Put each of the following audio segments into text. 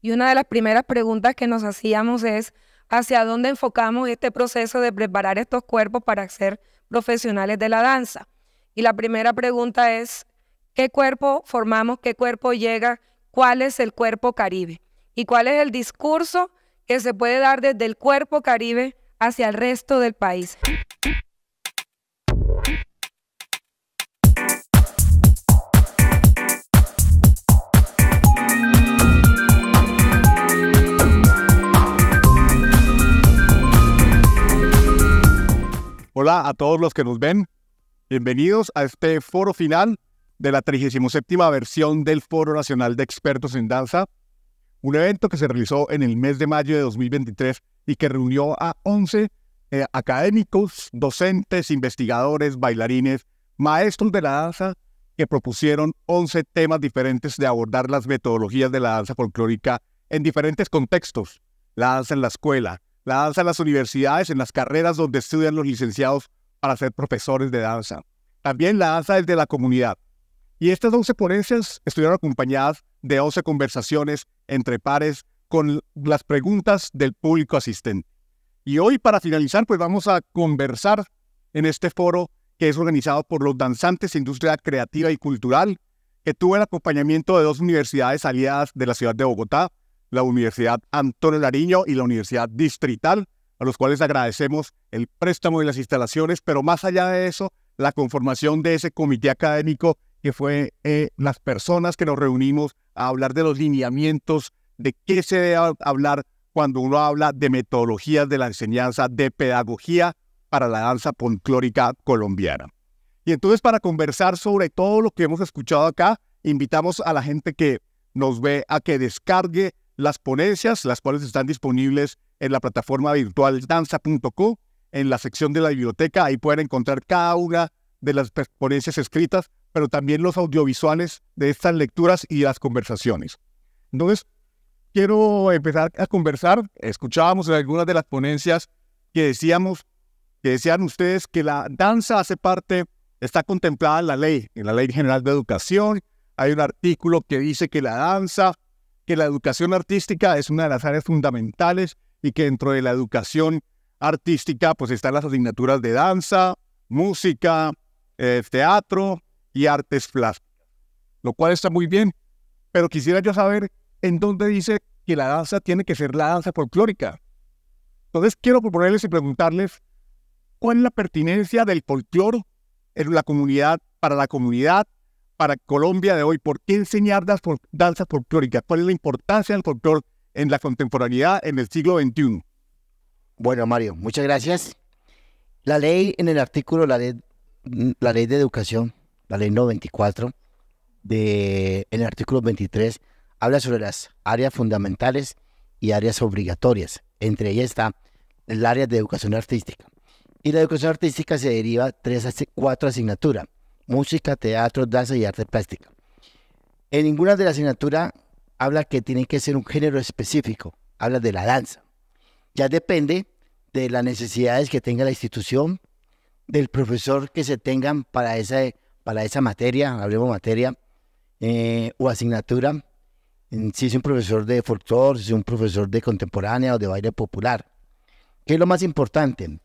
Y una de las primeras preguntas que nos hacíamos es hacia dónde enfocamos este proceso de preparar estos cuerpos para ser profesionales de la danza. Y la primera pregunta es, ¿qué cuerpo formamos? ¿Qué cuerpo llega? ¿Cuál es el cuerpo caribe? ¿Y cuál es el discurso que se puede dar desde el cuerpo caribe hacia el resto del país? Hola a todos los que nos ven. Bienvenidos a este foro final de la 37 versión del Foro Nacional de Expertos en Danza, un evento que se realizó en el mes de mayo de 2023 y que reunió a 11 eh, académicos, docentes, investigadores, bailarines, maestros de la danza que propusieron 11 temas diferentes de abordar las metodologías de la danza folclórica en diferentes contextos. La danza en la escuela, la danza en las universidades, en las carreras donde estudian los licenciados para ser profesores de danza. También la danza es de la comunidad. Y estas 12 ponencias estuvieron acompañadas de 11 conversaciones entre pares con las preguntas del público asistente. Y hoy, para finalizar, pues vamos a conversar en este foro que es organizado por los danzantes industria creativa y cultural, que tuvo el acompañamiento de dos universidades aliadas de la ciudad de Bogotá, la Universidad Antonio Lariño y la Universidad Distrital, a los cuales agradecemos el préstamo y las instalaciones, pero más allá de eso, la conformación de ese comité académico que fue eh, las personas que nos reunimos a hablar de los lineamientos, de qué se debe hablar cuando uno habla de metodologías de la enseñanza, de pedagogía para la danza folclórica colombiana. Y entonces para conversar sobre todo lo que hemos escuchado acá, invitamos a la gente que nos ve a que descargue las ponencias, las cuales están disponibles en la plataforma virtual danza.co, en la sección de la biblioteca. Ahí pueden encontrar cada una de las ponencias escritas, pero también los audiovisuales de estas lecturas y las conversaciones. Entonces, quiero empezar a conversar. Escuchábamos en algunas de las ponencias que decíamos, que decían ustedes que la danza hace parte, está contemplada en la ley, en la Ley General de Educación. Hay un artículo que dice que la danza que la educación artística es una de las áreas fundamentales y que dentro de la educación artística pues están las asignaturas de danza, música, eh, teatro y artes plásticas, lo cual está muy bien, pero quisiera yo saber en dónde dice que la danza tiene que ser la danza folclórica. Entonces quiero proponerles y preguntarles cuál es la pertinencia del folclore en la comunidad, para la comunidad, para Colombia de hoy? ¿Por qué enseñar danzas folclóricas? ¿Cuál es la importancia del folclore en la contemporaneidad en el siglo XXI? Bueno, Mario, muchas gracias. La ley en el artículo, la ley, la ley de educación, la ley 94, de, en el artículo 23, habla sobre las áreas fundamentales y áreas obligatorias. Entre ellas está el área de educación artística. Y la educación artística se deriva tres a cuatro asignaturas música, teatro, danza y arte plástica. En ninguna de las asignaturas habla que tiene que ser un género específico, habla de la danza. Ya depende de las necesidades que tenga la institución, del profesor que se tengan para esa, para esa materia, hablemos materia eh, o asignatura, mm, si es un profesor de folclore, si es un profesor de contemporánea o de baile popular. ¿Qué es lo más importante?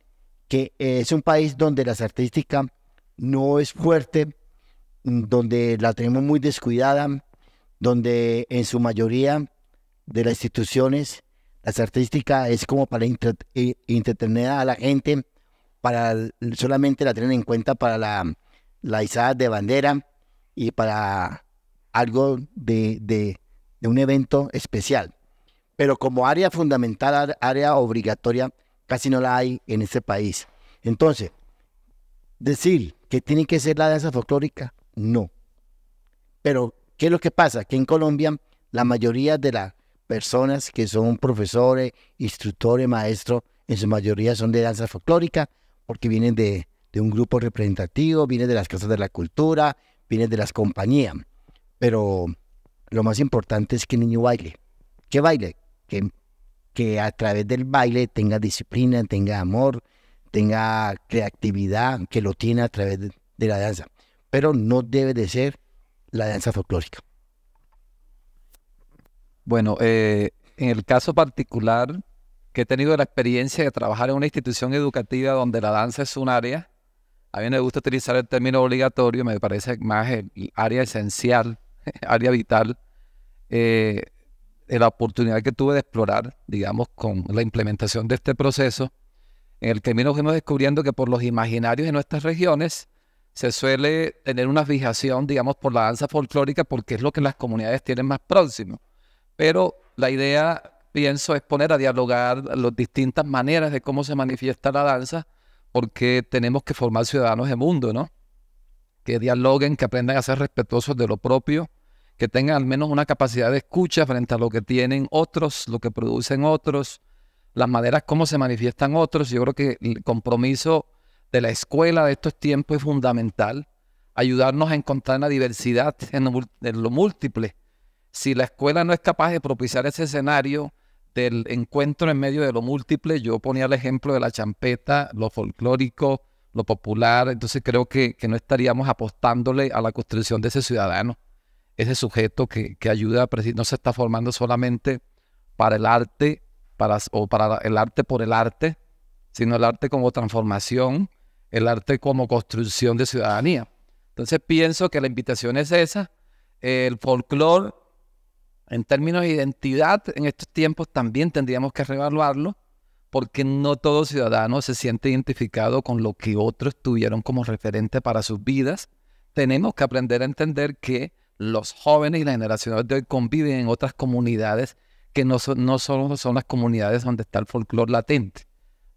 Que es un país donde las artísticas no es fuerte, mm, donde la tenemos muy descuidada, donde en su mayoría de las instituciones ...las artísticas es como para eh, entretener a la gente, para solamente la tienen en cuenta para la, la izada de bandera y para algo de, de, de un evento especial. Pero como área fundamental, área obligatoria, casi no la hay en este país. Entonces, decir que tiene que ser la danza folclórica, no. Pero, ¿qué es lo que pasa? Que en Colombia la mm. mayoría de las personas que son profesores, instructores, maestros, en su mayoría son de danza folclórica, porque vienen de, un grupo representativo, vienen de las casas de la cultura, vienen de las compañías. Pero lo más importante es que el niño baile. ¿Qué baile? que a través del baile tenga disciplina, tenga amor, tenga creatividad que lo tiene a través de, la danza, pero no debe de ser la danza folclórica. Bueno, eh, en el caso particular que he tenido la experiencia de trabajar en una institución educativa donde la danza es un área, a mí me gusta utilizar el término obligatorio, me parece más el área esencial, área vital, eh, la oportunidad que tuve de explorar, digamos, con la implementación de este proceso, en el camino fuimos descubriendo que por los imaginarios de nuestras regiones se suele tener una fijación, digamos, por la danza folclórica porque es lo que las comunidades tienen más próximo. Pero la idea, pienso, es poner a dialogar las distintas maneras de cómo se manifiesta la danza porque tenemos que formar ciudadanos de mundo, ¿no? Que dialoguen, que aprendan a ser respetuosos de lo propio, que tengan al menos una capacidad de escucha frente a lo que tienen otros, lo que producen otros, las maderas, cómo se manifiestan otros. Yo creo que el compromiso de la escuela de estos tiempos es fundamental, ayudarnos a encontrar la diversidad en lo, múltiple. Si la escuela no es capaz de propiciar ese escenario del encuentro en medio de lo múltiple, yo ponía el ejemplo de la champeta, lo folclórico, lo popular, entonces creo que, que no estaríamos apostándole a la construcción de ese ciudadano, ese sujeto que, que ayuda, no se está formando solamente para el arte para, o para el arte por el arte, sino el arte como transformación, el arte como construcción de ciudadanía. Entonces pienso que la invitación es esa. El folclore, en términos de identidad, en estos tiempos también tendríamos que revaluarlo porque no todo ciudadano se siente identificado con lo que otros tuvieron como referente para sus vidas. Tenemos que aprender a entender que los jóvenes y las generaciones de hoy conviven en otras comunidades que no, no solo son las comunidades donde está el folclore latente.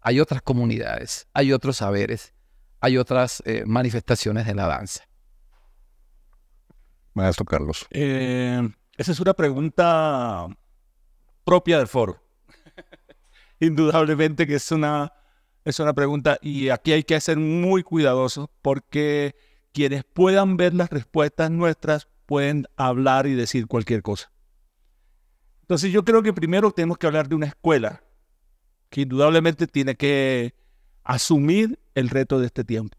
Hay otras comunidades, hay otros saberes, hay otras eh, manifestaciones de la danza. Maestro Carlos. Eh, esa es una pregunta propia del foro. Indudablemente que es una, es una pregunta y aquí hay que ser muy cuidadosos porque quienes puedan ver las respuestas nuestras pueden hablar y decir cualquier cosa. Entonces yo creo que primero tenemos que hablar de una escuela que indudablemente tiene que asumir el reto de este tiempo.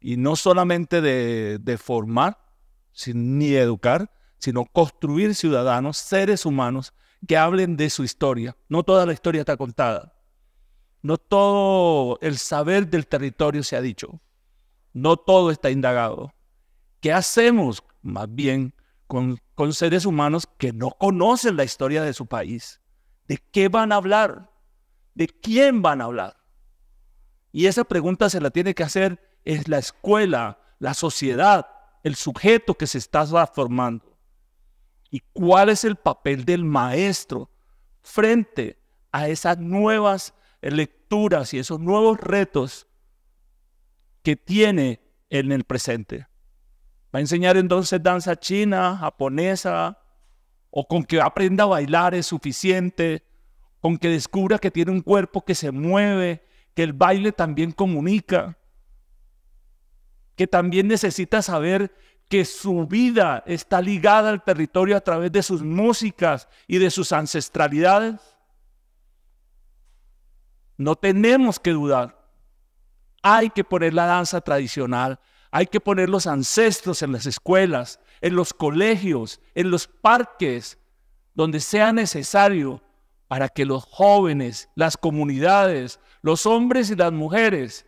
Y no solamente de, formar sin, ni educar, sino construir ciudadanos, seres humanos que hablen de su historia. No toda la historia está contada. No todo el saber del territorio se ha dicho. No todo está indagado. ¿Qué hacemos más bien con, seres humanos que no conocen la historia de su país. ¿De qué van a hablar? ¿De quién van a hablar? Y esa pregunta se la tiene que hacer es la escuela, la sociedad, el sujeto que se está formando. ¿Y cuál es el papel del maestro frente a esas nuevas lecturas y esos nuevos retos que tiene en el presente? Va a enseñar entonces danza china, japonesa, o con que aprenda a bailar es suficiente, con que descubra que tiene un cuerpo que se mueve, que el baile también comunica, que también necesita saber que su vida está ligada al territorio a través de sus músicas y de sus ancestralidades. No tenemos que dudar. Hay que poner la danza tradicional hay que poner los ancestros en las escuelas, en los colegios, en los parques, donde sea necesario para que los jóvenes, las comunidades, los hombres y las mujeres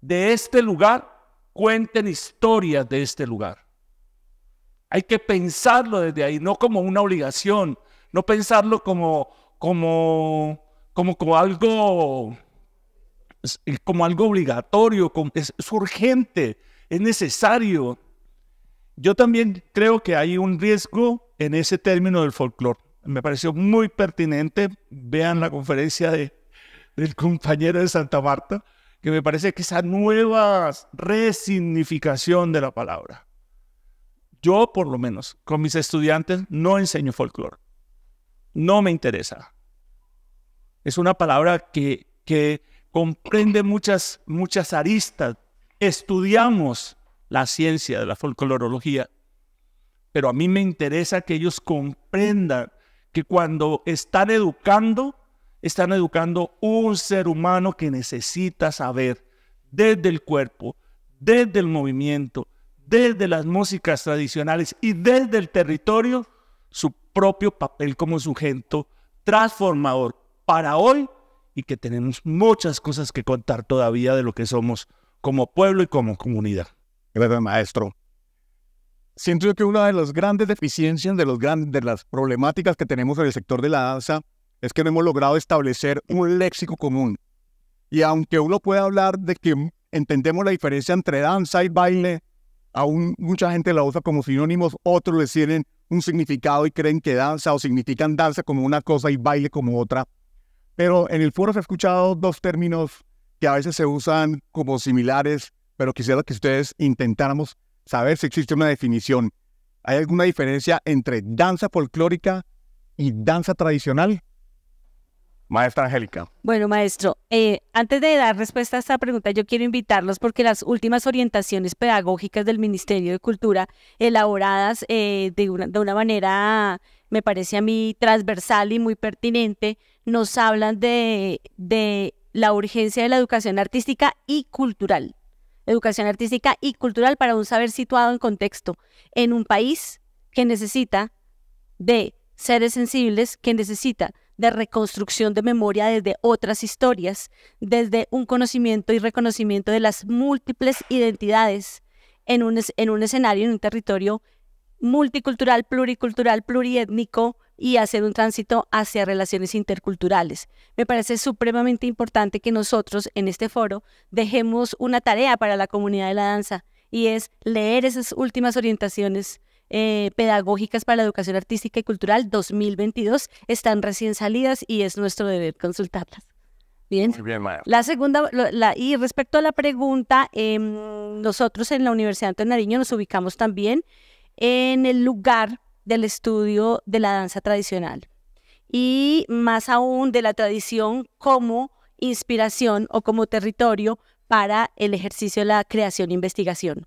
de este lugar cuenten historias de este lugar. Hay que pensarlo desde ahí, no como una obligación, no pensarlo como, como, como, algo como algo obligatorio, es urgente, es necesario. Yo también creo que hay un riesgo en ese término del folclore. Me pareció muy pertinente. Vean la conferencia del compañero de Santa Marta, que me parece que esa nueva resignificación de la palabra. Yo, por lo menos, con mis estudiantes no enseño folclore. No me interesa. Es una palabra que, que comprende muchas, muchas aristas estudiamos la ciencia de la folclorología, pero a mí me interesa que ellos comprendan que cuando están educando, están educando un ser humano que necesita saber desde el cuerpo, desde el movimiento, desde las músicas tradicionales y desde el territorio su propio papel como sujeto transformador para hoy y que tenemos muchas cosas que contar todavía de lo que somos como pueblo y como comunidad. Gracias, maestro. Siento yo que una de las grandes deficiencias, de, los grandes, de las problemáticas que tenemos en el sector de la danza, es que no hemos logrado establecer un léxico común. Y aunque uno pueda hablar de que entendemos la diferencia entre danza y baile, aún mucha gente la usa como sinónimos, otros le tienen un significado y creen que danza o significan danza como una cosa y baile como otra. Pero en el foro se ha escuchado dos términos que a veces se usan como similares, pero quisiera que ustedes intentáramos saber si existe una definición. ¿Hay alguna diferencia entre danza folclórica y danza tradicional? Maestra Angélica. Bueno, maestro, eh, antes de dar respuesta a esta pregunta, yo quiero invitarlos porque las últimas orientaciones pedagógicas del Ministerio de Cultura, elaboradas eh, de, una, de, una, manera, me parece a mí, transversal y muy pertinente, nos hablan de, de la urgencia de la educación artística y cultural. Educación artística y cultural para un saber situado en contexto, en un país que necesita de seres sensibles, que necesita de reconstrucción de memoria desde otras historias, desde un conocimiento y reconocimiento de las múltiples identidades en un, en un escenario, en un territorio multicultural, pluricultural, pluriétnico, y hacer un tránsito hacia relaciones interculturales. Me parece supremamente importante que nosotros en este foro dejemos una tarea para la comunidad de la danza y es leer esas últimas orientaciones eh, pedagógicas para la educación artística y cultural 2022. Están recién salidas y es nuestro deber consultarlas. Bien. la segunda, y respecto a la pregunta, em, nosotros en la Universidad de Nariño nos ubicamos también en el lugar del estudio de la danza tradicional y más aún de la tradición como inspiración o como territorio para el ejercicio de la creación e investigación.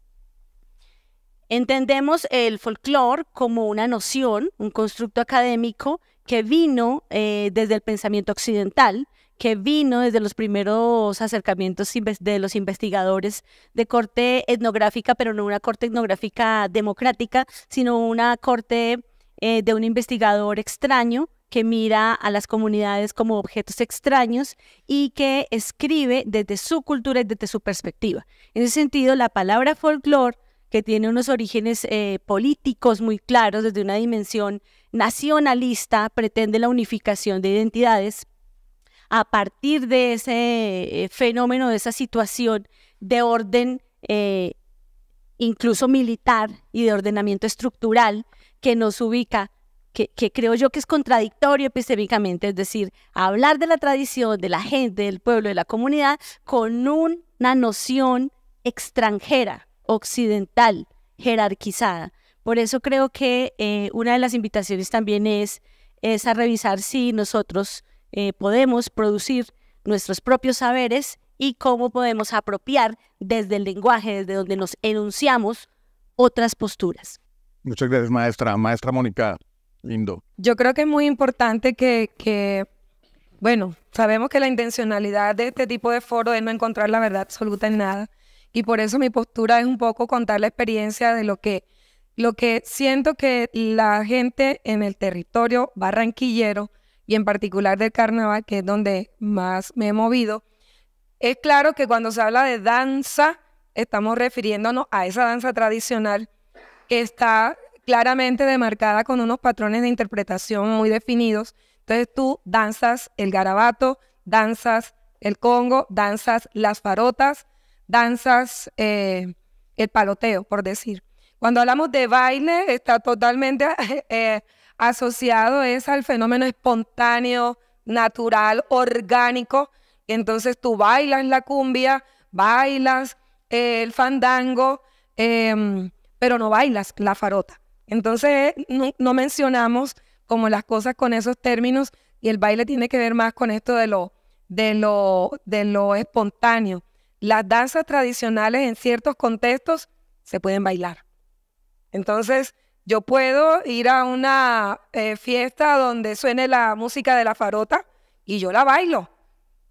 Entendemos el folclore como una noción, un constructo académico que vino eh, desde el pensamiento occidental que vino desde los primeros acercamientos de los investigadores de corte etnográfica, pero no una corte etnográfica democrática, sino una corte eh, de un investigador extraño que mira a las comunidades como objetos extraños y que escribe desde su cultura y desde su perspectiva. En ese sentido, la palabra folclore, que tiene unos orígenes eh, políticos muy claros desde una dimensión nacionalista, pretende la unificación de identidades, a partir de ese eh, fenómeno, de esa situación de orden eh, incluso militar y de ordenamiento estructural que nos ubica, que, creo yo que es contradictorio epistémicamente, es decir, hablar de la tradición, de la gente, del pueblo, de la comunidad, con una noción extranjera, occidental, jerarquizada. Por eso creo que eh, una de las invitaciones también es, es a revisar si nosotros eh, podemos producir nuestros propios saberes y cómo podemos apropiar desde el lenguaje, desde donde nos enunciamos otras posturas. Muchas gracias, maestra. Maestra Mónica, lindo. Yo creo que es muy importante que, que, bueno, sabemos que la intencionalidad de este tipo de foro es no encontrar la verdad absoluta en nada. Y por eso mi postura es un poco contar la experiencia de lo que, lo que siento que la gente en el territorio barranquillero y en particular del carnaval, que es donde más me he movido, es claro que cuando se habla de danza, estamos refiriéndonos a esa danza tradicional que está claramente demarcada con unos patrones de interpretación muy definidos. Entonces tú danzas el garabato, danzas el congo, danzas las farotas, danzas eh, el paloteo, por decir. Cuando hablamos de baile, está totalmente eh, asociado es al fenómeno espontáneo, natural, orgánico. Entonces tú bailas la cumbia, bailas eh, el fandango, em, pero no bailas la farota. Entonces eh, no, mencionamos como las cosas con esos términos y el baile tiene que ver más con esto de lo, de lo, de lo espontáneo. Las danzas tradicionales en ciertos contextos se pueden bailar. Entonces, yo puedo ir a una eh, fiesta donde suene la música de la farota y yo la bailo,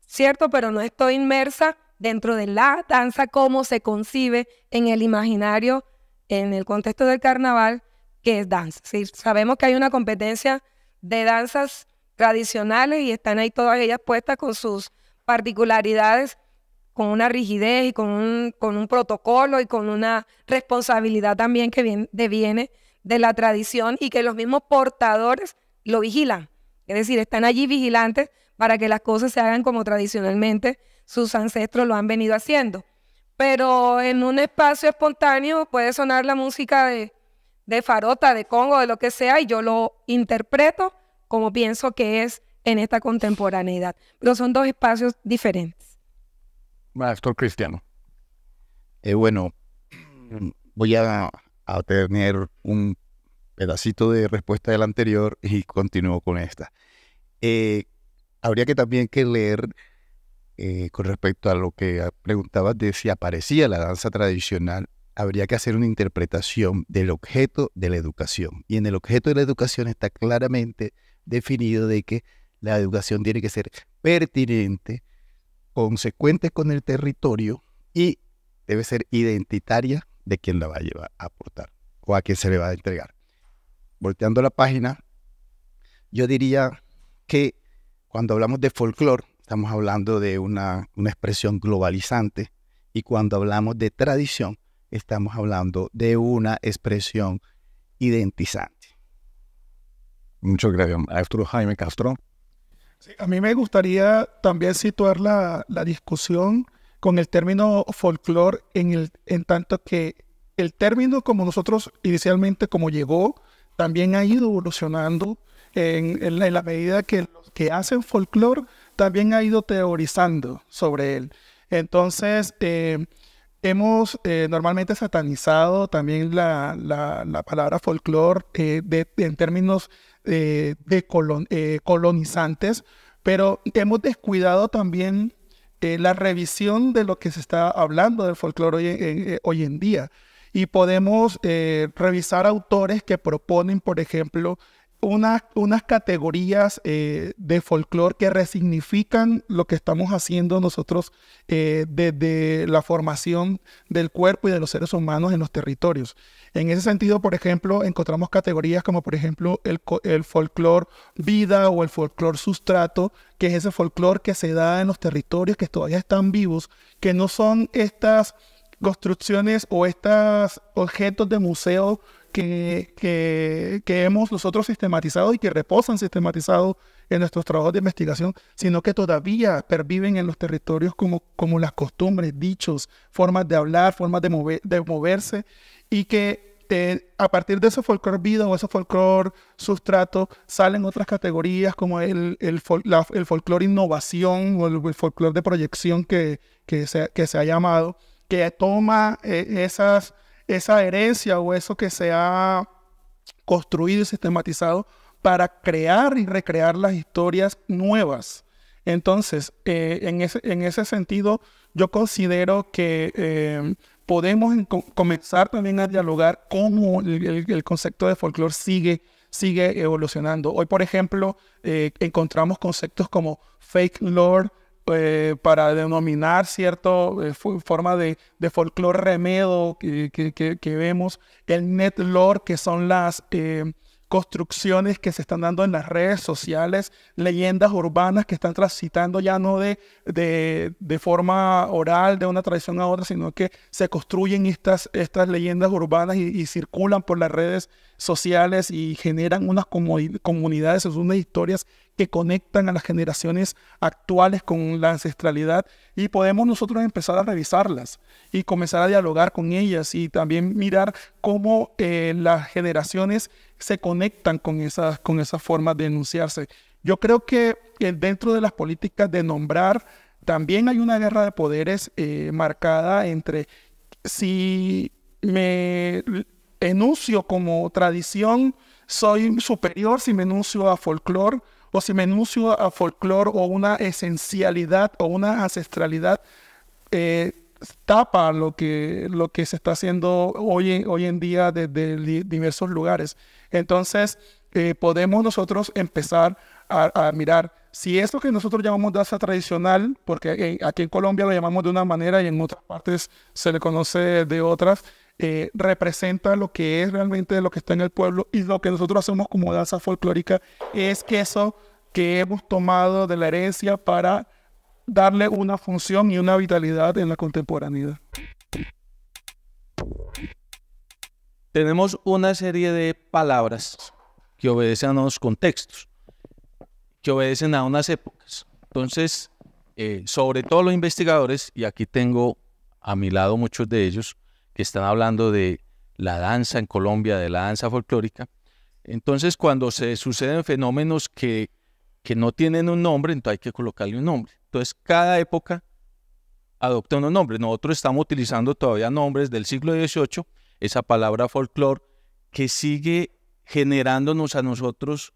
¿cierto? Pero no estoy inmersa dentro de la danza como se concibe en el imaginario, en el contexto del carnaval, que es danza. Sabemos que hay una competencia de danzas tradicionales y están ahí todas ellas puestas con sus particularidades, con una rigidez y con un, con un protocolo y con una responsabilidad también que viene, deviene de la tradición y que los mismos portadores lo vigilan. Es decir, están allí vigilantes para que las cosas se hagan como tradicionalmente sus ancestros lo han venido haciendo. Pero en un espacio espontáneo puede sonar la música de, de farota, de congo, de lo que sea, y yo lo interpreto como pienso que es en esta contemporaneidad. Pero son dos espacios diferentes. Maestro Cristiano. Eh, bueno, voy a a tener un pedacito de respuesta del anterior y continúo con esta. Eh, habría que también que leer eh, con respecto a lo que preguntabas de si aparecía la danza tradicional, habría que hacer una interpretación del objeto de la educación. Y en el objeto de la educación está claramente definido de que la educación tiene que ser pertinente, consecuente con el territorio y debe ser identitaria de quién la va a llevar a aportar o a quién se le va a entregar. Volteando la página, yo diría que cuando hablamos de folclore, estamos hablando de una, expresión globalizante y cuando hablamos de tradición, estamos hablando de una expresión identizante. Muchas gracias, maestro Jaime Castro. a mí me gustaría también situar la, la discusión con el término folclore en, el, tanto que el término como nosotros inicialmente como llegó, también ha ido evolucionando en, la, medida que los que hacen folclore también ha ido teorizando sobre él. Entonces, eh, hemos eh, normalmente satanizado también la, palabra folclore eh, en términos de colonizantes, pero hemos descuidado también eh, la revisión de lo que se está hablando del folclore hoy, eh, eh, hoy, en día. Y podemos revisar autores que proponen, por ejemplo, unas categorías eh, de folclore que resignifican lo que estamos haciendo nosotros desde eh, la formación del cuerpo y de los seres humanos en los territorios. En ese sentido, por ejemplo, encontramos categorías como, por ejemplo, el, el folclore vida o el folclore sustrato, que es ese folclore que se da en los territorios que todavía están vivos, que no son estas construcciones o estos objetos de museo que, hemos nosotros sistematizado y que reposan sistematizado en nuestros trabajos de investigación, sino que todavía perviven en los territorios como, como las costumbres, dichos, formas de hablar, formas de, moverse, y que eh, a partir de ese folclore vida o ese folclore sustrato salen otras categorías como el, el, folclore innovación o el, folklore folclore de proyección que, que, se, que se ha llamado, que toma eh, esas esa herencia o eso que se ha construido y sistematizado para crear y recrear las historias nuevas. Entonces, eh, en, ese, en, ese, sentido, yo considero que eh, podemos comenzar también a dialogar cómo el, concepto de folclore sigue, sigue evolucionando. Hoy, por ejemplo, eh, encontramos conceptos como fake lore, eh, para denominar cierta eh, forma de, folclore remedo que, vemos, el net lore, que son las eh, construcciones que se están dando en las redes sociales, leyendas urbanas que están transitando ya no de, forma oral de una tradición a otra, sino que se construyen estas, estas leyendas urbanas y, circulan por las redes sociales y generan unas comunidades, unas historias que conectan a las generaciones actuales con la ancestralidad y podemos nosotros empezar a revisarlas y comenzar a dialogar con ellas y también mirar cómo eh, las generaciones se conectan con esas, con formas de enunciarse. Yo creo que eh, dentro de las políticas de nombrar también hay una guerra de poderes eh, marcada entre si me enuncio como tradición, soy superior, si me enuncio a folclore, o si me enuncio a folclore o una esencialidad o una ancestralidad, eh, tapa lo que, lo que se está haciendo hoy, hoy en día desde diversos lugares. Entonces, eh, podemos nosotros empezar a, a, mirar si eso que nosotros llamamos danza tradicional, porque aquí en Colombia lo llamamos de una manera y en otras partes se le conoce de otras, eh, representa lo que es realmente lo que está en el pueblo y lo que nosotros hacemos como danza folclórica es que eso que hemos tomado de la herencia para darle una función y una vitalidad en la contemporaneidad. Tenemos una serie de palabras que obedecen a unos contextos, que obedecen a unas épocas. Entonces, eh, sobre todo los investigadores, y aquí tengo a mi lado muchos de ellos, que están hablando de la danza en Colombia, de la danza folclórica. Entonces, cuando se suceden fenómenos que, que no tienen un nombre, entonces hay que colocarle un nombre. Entonces, cada época adopta un nombre. Nosotros estamos utilizando todavía nombres del siglo XVIII, esa palabra folclor que sigue generándonos a nosotros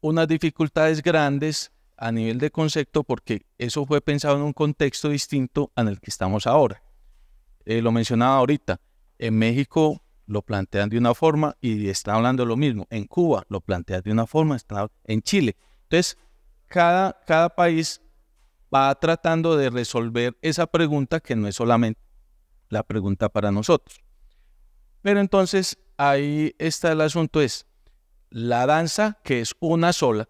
unas dificultades grandes a nivel de concepto, porque eso fue pensado en un contexto distinto al que estamos ahora. Eh, lo mencionaba ahorita, en México lo plantean de una forma y está hablando lo mismo, en Cuba lo plantean de una forma, está en Chile. Entonces, cada, cada país va tratando de resolver esa pregunta que no es solamente la pregunta para nosotros. Pero entonces ahí está el asunto, es la danza que es una sola,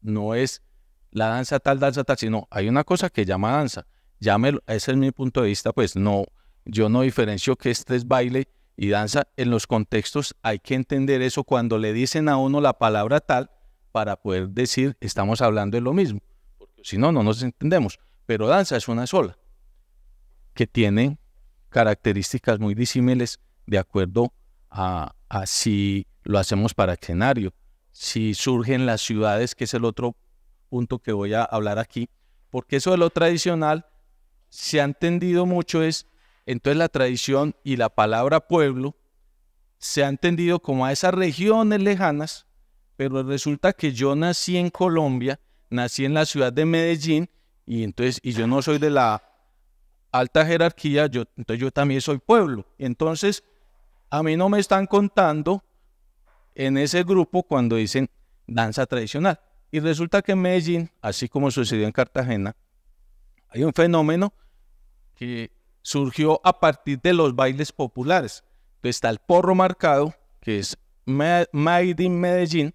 no es la danza tal, danza tal, sino hay una cosa que llama danza. Llámelo, ese es mi punto de vista, pues no, yo no diferencio que este es baile y danza. En los contextos hay que entender eso cuando le dicen a uno la palabra tal para poder decir estamos hablando de lo mismo. Porque si no, no nos entendemos. Pero danza es una sola, que tiene características muy disímiles de acuerdo a, a si lo hacemos para escenario, si surgen las ciudades, que es el otro punto que voy a hablar aquí, porque eso de lo tradicional se ha entendido mucho es entonces la tradición y la palabra pueblo se ha entendido como a esas regiones lejanas, pero resulta que yo nací en Colombia, nací en la ciudad de Medellín, y entonces, y yo no soy de la alta jerarquía, yo, entonces yo también soy pueblo. Entonces, a mí no me están contando en ese grupo cuando dicen danza tradicional. Y resulta que en Medellín, así como sucedió en Cartagena, hay un fenómeno que surgió a partir de los bailes populares. está el porro marcado, que es Made in Medellín,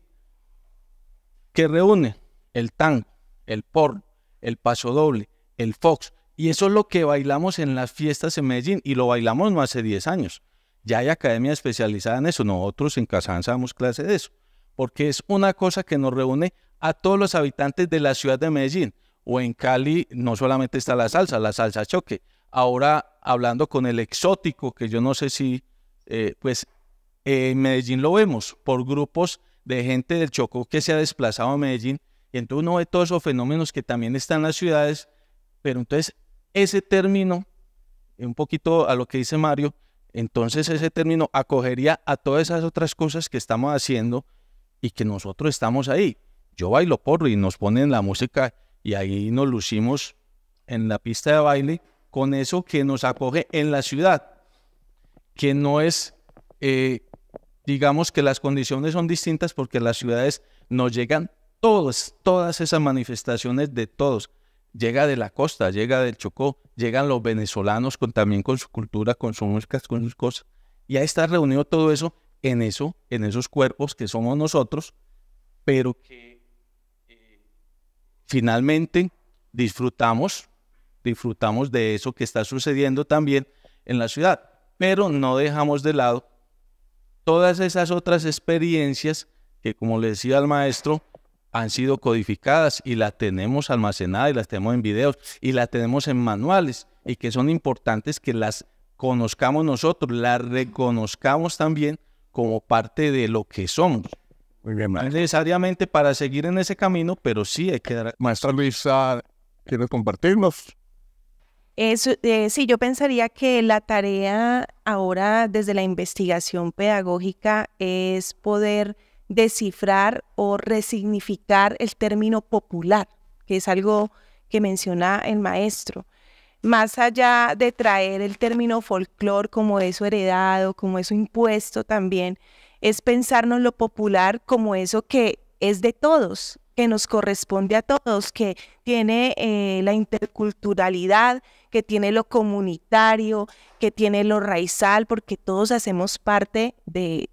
que reúne el tango, el porro, el paso doble, el fox. Y eso es lo que bailamos en las fiestas en Medellín y lo bailamos no hace 10 años. Ya hay academia especializada en eso. Nosotros en Casanza damos clase de eso, porque es una cosa que nos reúne a todos los habitantes de la ciudad de Medellín. O en Cali no solamente está la salsa, la salsa choque, Ahora, hablando con el exótico, que yo no sé si, eh, pues, eh, en Medellín lo vemos por grupos de gente del Chocó que se ha desplazado a Medellín. Y entonces uno ve todos esos fenómenos que también están en las ciudades. Pero entonces, ese término, un poquito a lo que dice Mario, entonces ese término acogería a todas esas otras cosas que estamos haciendo y que nosotros estamos ahí. Yo bailo porro y nos ponen la música y ahí nos lucimos en la pista de baile con eso que nos acoge en la ciudad, que no es, eh, digamos que las condiciones son distintas porque las ciudades nos llegan todas, todas esas manifestaciones de todos. Llega de la costa, llega del Chocó, llegan los venezolanos con, también con su cultura, con sus músicas, con sus cosas. Y ahí está reunido todo eso en eso, en esos cuerpos que somos nosotros, pero que eh, finalmente disfrutamos disfrutamos de eso que está sucediendo también en la ciudad, pero no dejamos de lado todas esas otras experiencias que, como le decía al maestro, han sido codificadas y las tenemos almacenadas y las tenemos en videos y las tenemos en manuales y que son importantes que las conozcamos nosotros, las reconozcamos también como parte de lo que somos. Muy necesariamente para seguir en ese camino, pero sí hay que dar. Maestro Luisa, ¿quieres compartirnos? Eh, sí, yo pensaría que la tarea ahora desde la investigación pedagógica es poder descifrar o resignificar el término popular, que es algo que menciona el maestro. Más allá de traer el término folclor como eso heredado, como eso impuesto también, es pensarnos lo popular como eso que es de todos, que nos corresponde a todos, que tiene eh, la interculturalidad, que tiene lo comunitario, que tiene lo raizal, porque todos hacemos parte de,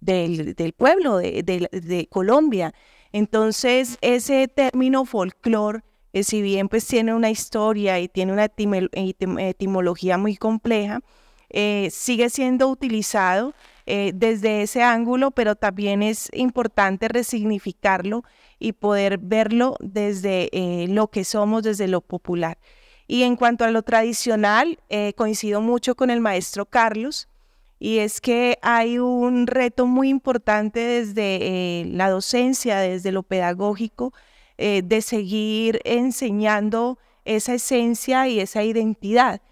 del, pueblo de, Colombia. Entonces, ese término folclore, eh, que si bien pues tiene una historia y tiene una etimología muy compleja, eh, sigue siendo utilizado eh, desde ese ángulo, pero también es importante resignificarlo y poder verlo desde eh, lo que somos, desde lo popular. Y en cuanto a lo tradicional, eh, coincido mucho con el maestro Carlos, y es que hay un reto muy importante desde la docencia, desde lo pedagógico, de seguir enseñando esa esencia y esa identidad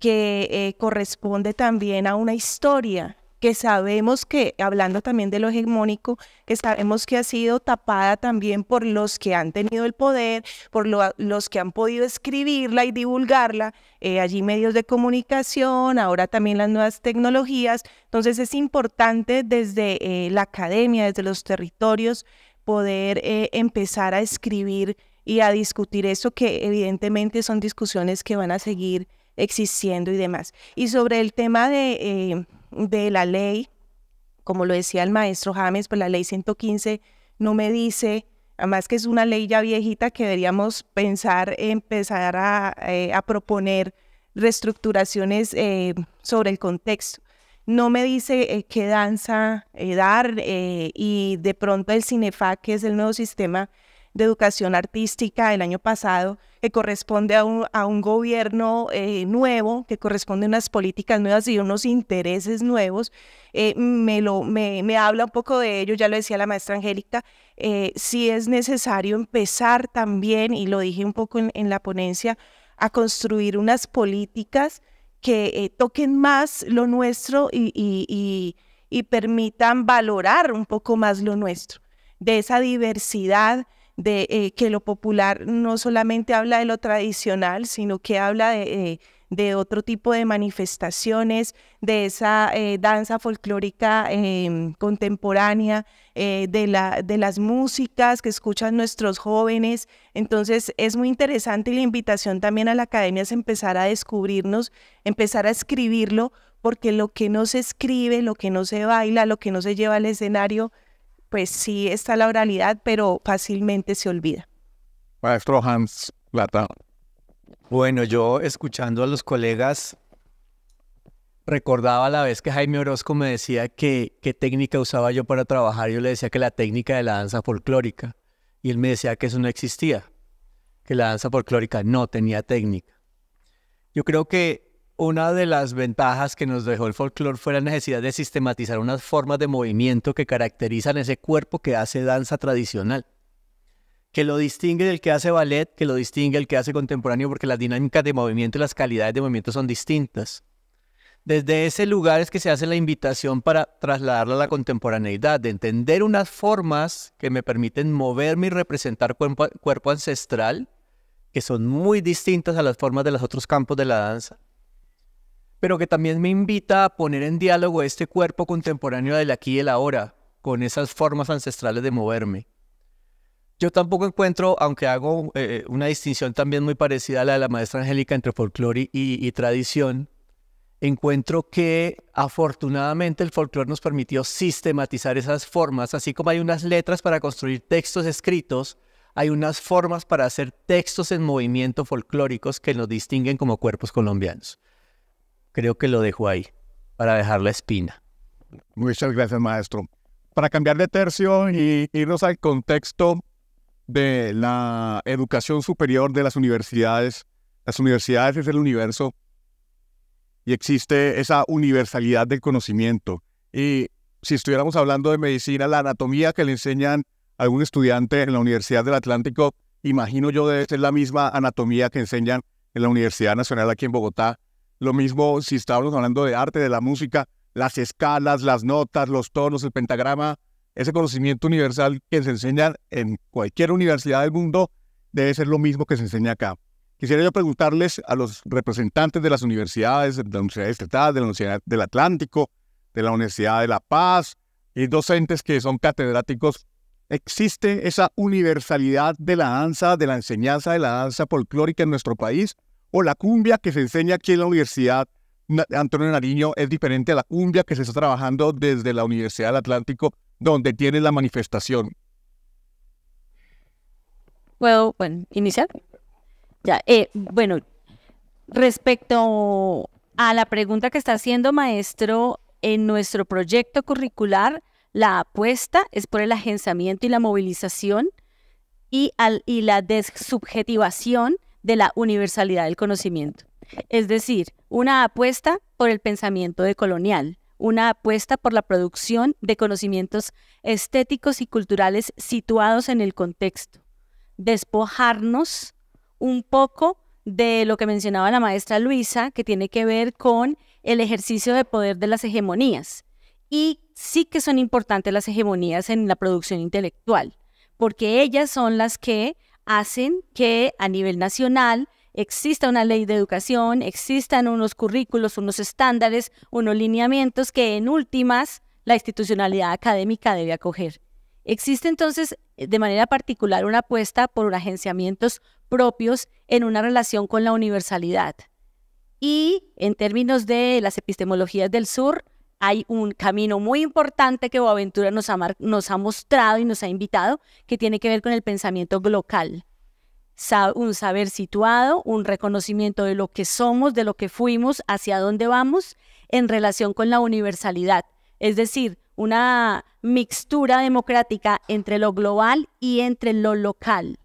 que corresponde también a una historia que sabemos que, hablando también de lo hegemónico, que sabemos que ha sido tapada también por los que han tenido el poder, por los que han podido escribirla y divulgarla, eh, allí medios de comunicación, ahora también las nuevas tecnologías. Entonces es importante desde eh, la academia, desde los territorios, poder eh, empezar a escribir y a discutir eso, que evidentemente son discusiones que van a seguir existiendo y demás. Y sobre el tema de de la ley, como lo decía el maestro James, pues la ley 115 no me dice, además que es una ley ya viejita que deberíamos pensar, empezar a, eh, proponer reestructuraciones eh, sobre el contexto. No me dice eh, qué danza dar y de pronto el CINEFAC, que es el nuevo sistema de Educación Artística del año pasado, que corresponde a un, gobierno eh, nuevo, que corresponde a unas políticas nuevas y unos intereses nuevos, eh, me, lo, me, habla un poco de ello, ya lo decía la maestra Angélica, eh, ...si es necesario empezar también, y lo dije un poco en, la ponencia, a construir unas políticas que toquen más lo nuestro y, y permitan valorar un poco más lo nuestro, de esa diversidad de eh, que lo popular no solamente habla de lo tradicional, sino que habla de, eh, de otro tipo de manifestaciones, de esa eh, danza folclórica em, contemporánea, de, la, de las músicas que escuchan nuestros jóvenes. Entonces es muy interesante y la invitación también a la academia es empezar a descubrirnos, empezar a escribirlo, porque lo que no se escribe, lo que no se baila, lo que no se lleva al escenario, pues sí está la oralidad, pero fácilmente se olvida. Maestro Hans Plata. Bueno, yo escuchando a los colegas, recordaba la vez que Jaime Orozco me decía que qué técnica usaba yo para trabajar. Yo le decía que la técnica de la danza folclórica. Y él me decía que eso no existía, que la danza folclórica no tenía técnica. Yo creo que una de las ventajas que nos dejó el folclore fue la necesidad de sistematizar unas formas de movimiento que caracterizan ese cuerpo que hace danza tradicional. Que lo distingue del que hace ballet, que lo distingue del que hace contemporáneo, porque las dinámicas de movimiento y las calidades de movimiento son distintas. Desde ese lugar es que se hace la invitación para trasladarla a la contemporaneidad, de entender unas formas que me permiten moverme y representar cuerpo, cuerpo ancestral, que son muy distintas a las formas de los otros campos de la danza pero que también me invita a poner en diálogo este cuerpo contemporáneo del aquí y el ahora, con esas formas ancestrales de moverme. Yo tampoco encuentro, aunque hago eh, una distinción también muy parecida a la de la maestra Angélica entre folclore y, y tradición, encuentro que afortunadamente el folclore nos permitió sistematizar esas formas, así como hay unas letras para construir textos escritos, hay unas formas para hacer textos en movimiento folclóricos que nos distinguen como cuerpos colombianos creo que lo dejo ahí para dejar la espina. Muchas gracias, maestro. Para cambiar de tercio y irnos al contexto de la educación superior de las universidades, las universidades es el universo y existe esa universalidad del conocimiento. Y si estuviéramos hablando de medicina, la anatomía que le enseñan a algún estudiante en la Universidad del Atlántico, imagino yo debe ser la misma anatomía que enseñan en la Universidad Nacional aquí en Bogotá lo mismo si estábamos hablando de arte, de la música, las escalas, las notas, los tonos, el pentagrama, ese conocimiento universal que se enseña en cualquier universidad del mundo debe ser lo mismo que se enseña acá. Quisiera yo preguntarles a los representantes de las universidades, de la Universidad Estatal, de la Universidad del Atlántico, de la Universidad de La Paz y docentes que son catedráticos, ¿existe esa universalidad de la danza, de la enseñanza de la danza folclórica en nuestro país? o la cumbia que se enseña aquí en la Universidad Antonio Nariño es diferente a la cumbia que se está trabajando desde la Universidad del Atlántico, donde tiene la manifestación. Bueno, bueno, iniciar. Ya, eh, bueno, respecto a la pregunta que está haciendo maestro, en nuestro proyecto curricular, la apuesta es por el agenzamiento y la movilización y, y la desubjetivación de la universalidad del conocimiento. Es decir, una apuesta por el pensamiento decolonial, una apuesta por la producción de conocimientos estéticos y culturales situados en el contexto. Despojarnos un poco de lo que mencionaba la maestra Luisa, que tiene que ver con el ejercicio de poder de las hegemonías. Y sí que son importantes las hegemonías en la producción intelectual, porque ellas son las que hacen que a nivel nacional exista una ley de educación, existan unos currículos, unos estándares, unos lineamientos que en últimas la institucionalidad académica debe acoger. Existe entonces eh, de manera particular una apuesta por agenciamientos propios en una relación con la universalidad. Y en términos de las epistemologías del sur, hay un camino muy importante que Boaventura nos ha, nos ha mostrado y nos ha invitado, que tiene que ver con el pensamiento global, un saber situado, un reconocimiento de lo que somos, de lo que fuimos, hacia dónde vamos, en relación con la universalidad. Es decir, una mixtura democrática entre lo global y entre lo local.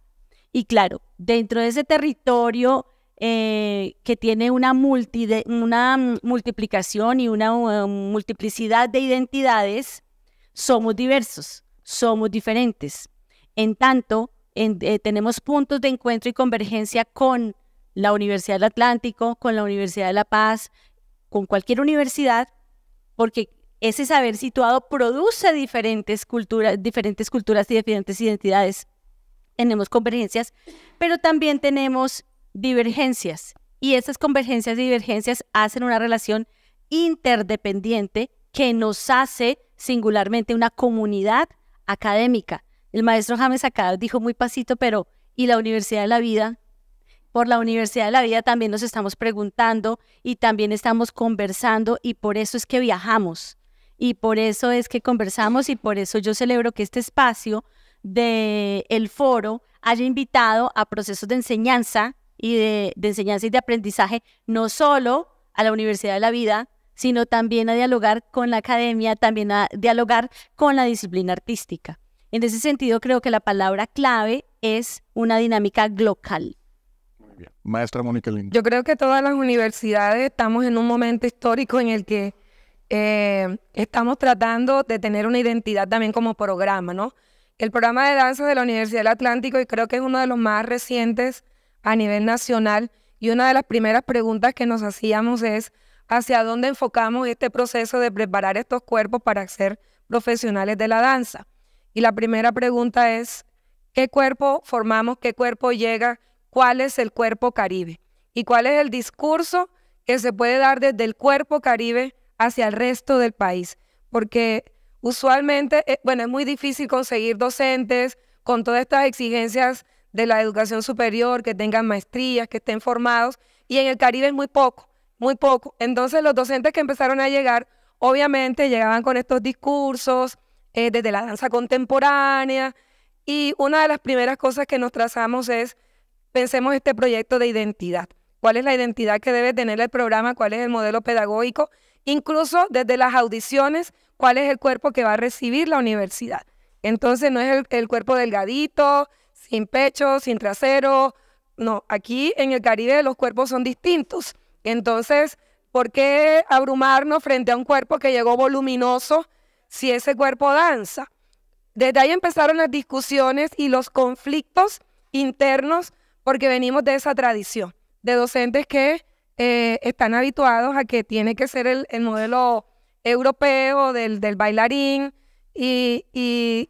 Y claro, dentro de ese territorio eh, que tiene una, multi una multiplicación y una eh, multiplicidad de identidades, somos diversos, somos diferentes. En tanto, eh, tenemos puntos de encuentro y convergencia con la Universidad del Atlántico, con la Universidad de La Paz, con cualquier universidad, porque ese saber situado produce diferentes culturas, diferentes culturas y diferentes identidades. Tenemos convergencias, pero también tenemos divergencias y esas convergencias y divergencias hacen una relación interdependiente que nos hace singularmente una comunidad académica. El maestro James acá dijo muy pasito, pero ¿y la Universidad de la Vida? Por la Universidad de la Vida también nos estamos preguntando y también estamos conversando y por eso es que viajamos y por eso es que conversamos y por eso yo celebro que este espacio del el foro haya invitado a procesos de enseñanza y de, enseñanza y de aprendizaje, no solo a la Universidad de la Vida, sino también a dialogar con la academia, también a dialogar con la disciplina artística. En ese sentido, creo que la palabra clave es una dinámica global. Muy Maestra Mónica Lindo. Yo creo que todas las universidades estamos en un momento histórico en el que eh, estamos tratando de tener una identidad también como programa, ¿no? El programa de danza de la Universidad del Atlántico, y creo que es uno de los más recientes, a nivel nacional y una de las primeras preguntas que nos hacíamos es hacia dónde enfocamos este proceso de preparar estos cuerpos para ser profesionales de la danza. Y la primera pregunta es, ¿qué cuerpo formamos? ¿Qué cuerpo llega? ¿Cuál es el cuerpo caribe? ¿Y cuál es el discurso que se puede dar desde el cuerpo caribe hacia el resto del país? Porque usualmente, eh, bueno, es muy difícil conseguir docentes con todas estas exigencias de la educación superior, que tengan maestrías, que estén formados, y en el Caribe es muy poco, muy poco. Entonces los docentes que empezaron a llegar, obviamente llegaban con estos discursos eh, desde la danza contemporánea, y una de las primeras cosas que nos trazamos es, pensemos este proyecto de identidad. ¿Cuál es la identidad que debe tener el programa? ¿Cuál es el modelo pedagógico? Incluso desde las audiciones, ¿cuál es el cuerpo que va a recibir la universidad? Entonces no es el cuerpo delgadito, sin pecho, sin trasero. No, aquí en el Caribe los cuerpos son distintos. Entonces, ¿por qué abrumarnos frente a un cuerpo que llegó voluminoso si ese cuerpo danza? Desde ahí empezaron las discusiones y los conflictos internos porque venimos de esa tradición, de docentes que eh, están habituados a que tiene que ser el, modelo europeo del, bailarín y,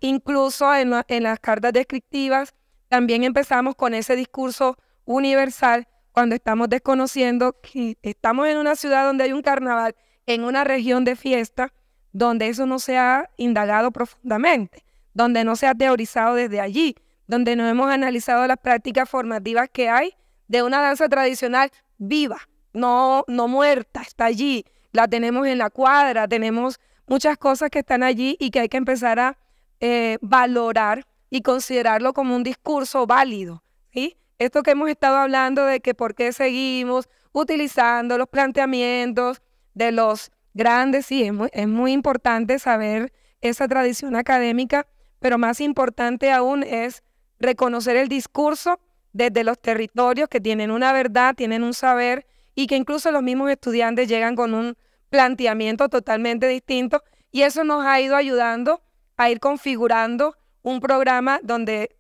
incluso en las cartas descriptivas también empezamos con ese discurso universal cuando estamos desconociendo que estamos en una ciudad donde hay un carnaval, en una región de fiesta, donde eso no se ha indagado profundamente, donde no se ha teorizado desde allí, donde no hemos analizado las prácticas formativas que hay de una danza tradicional viva, no, no muerta, está allí, la tenemos en la cuadra, tenemos muchas cosas que están allí y que hay que empezar a eh, valorar y considerarlo como un discurso válido. ¿sí? Esto que hemos estado hablando de que por qué seguimos utilizando los planteamientos de los grandes, sí, es muy importante saber esa tradición académica, pero más importante aún es reconocer el discurso desde los territorios que tienen una verdad, tienen un saber y que incluso los mismos estudiantes llegan con un planteamiento totalmente distinto y eso nos ha ido ayudando a ir configurando un programa donde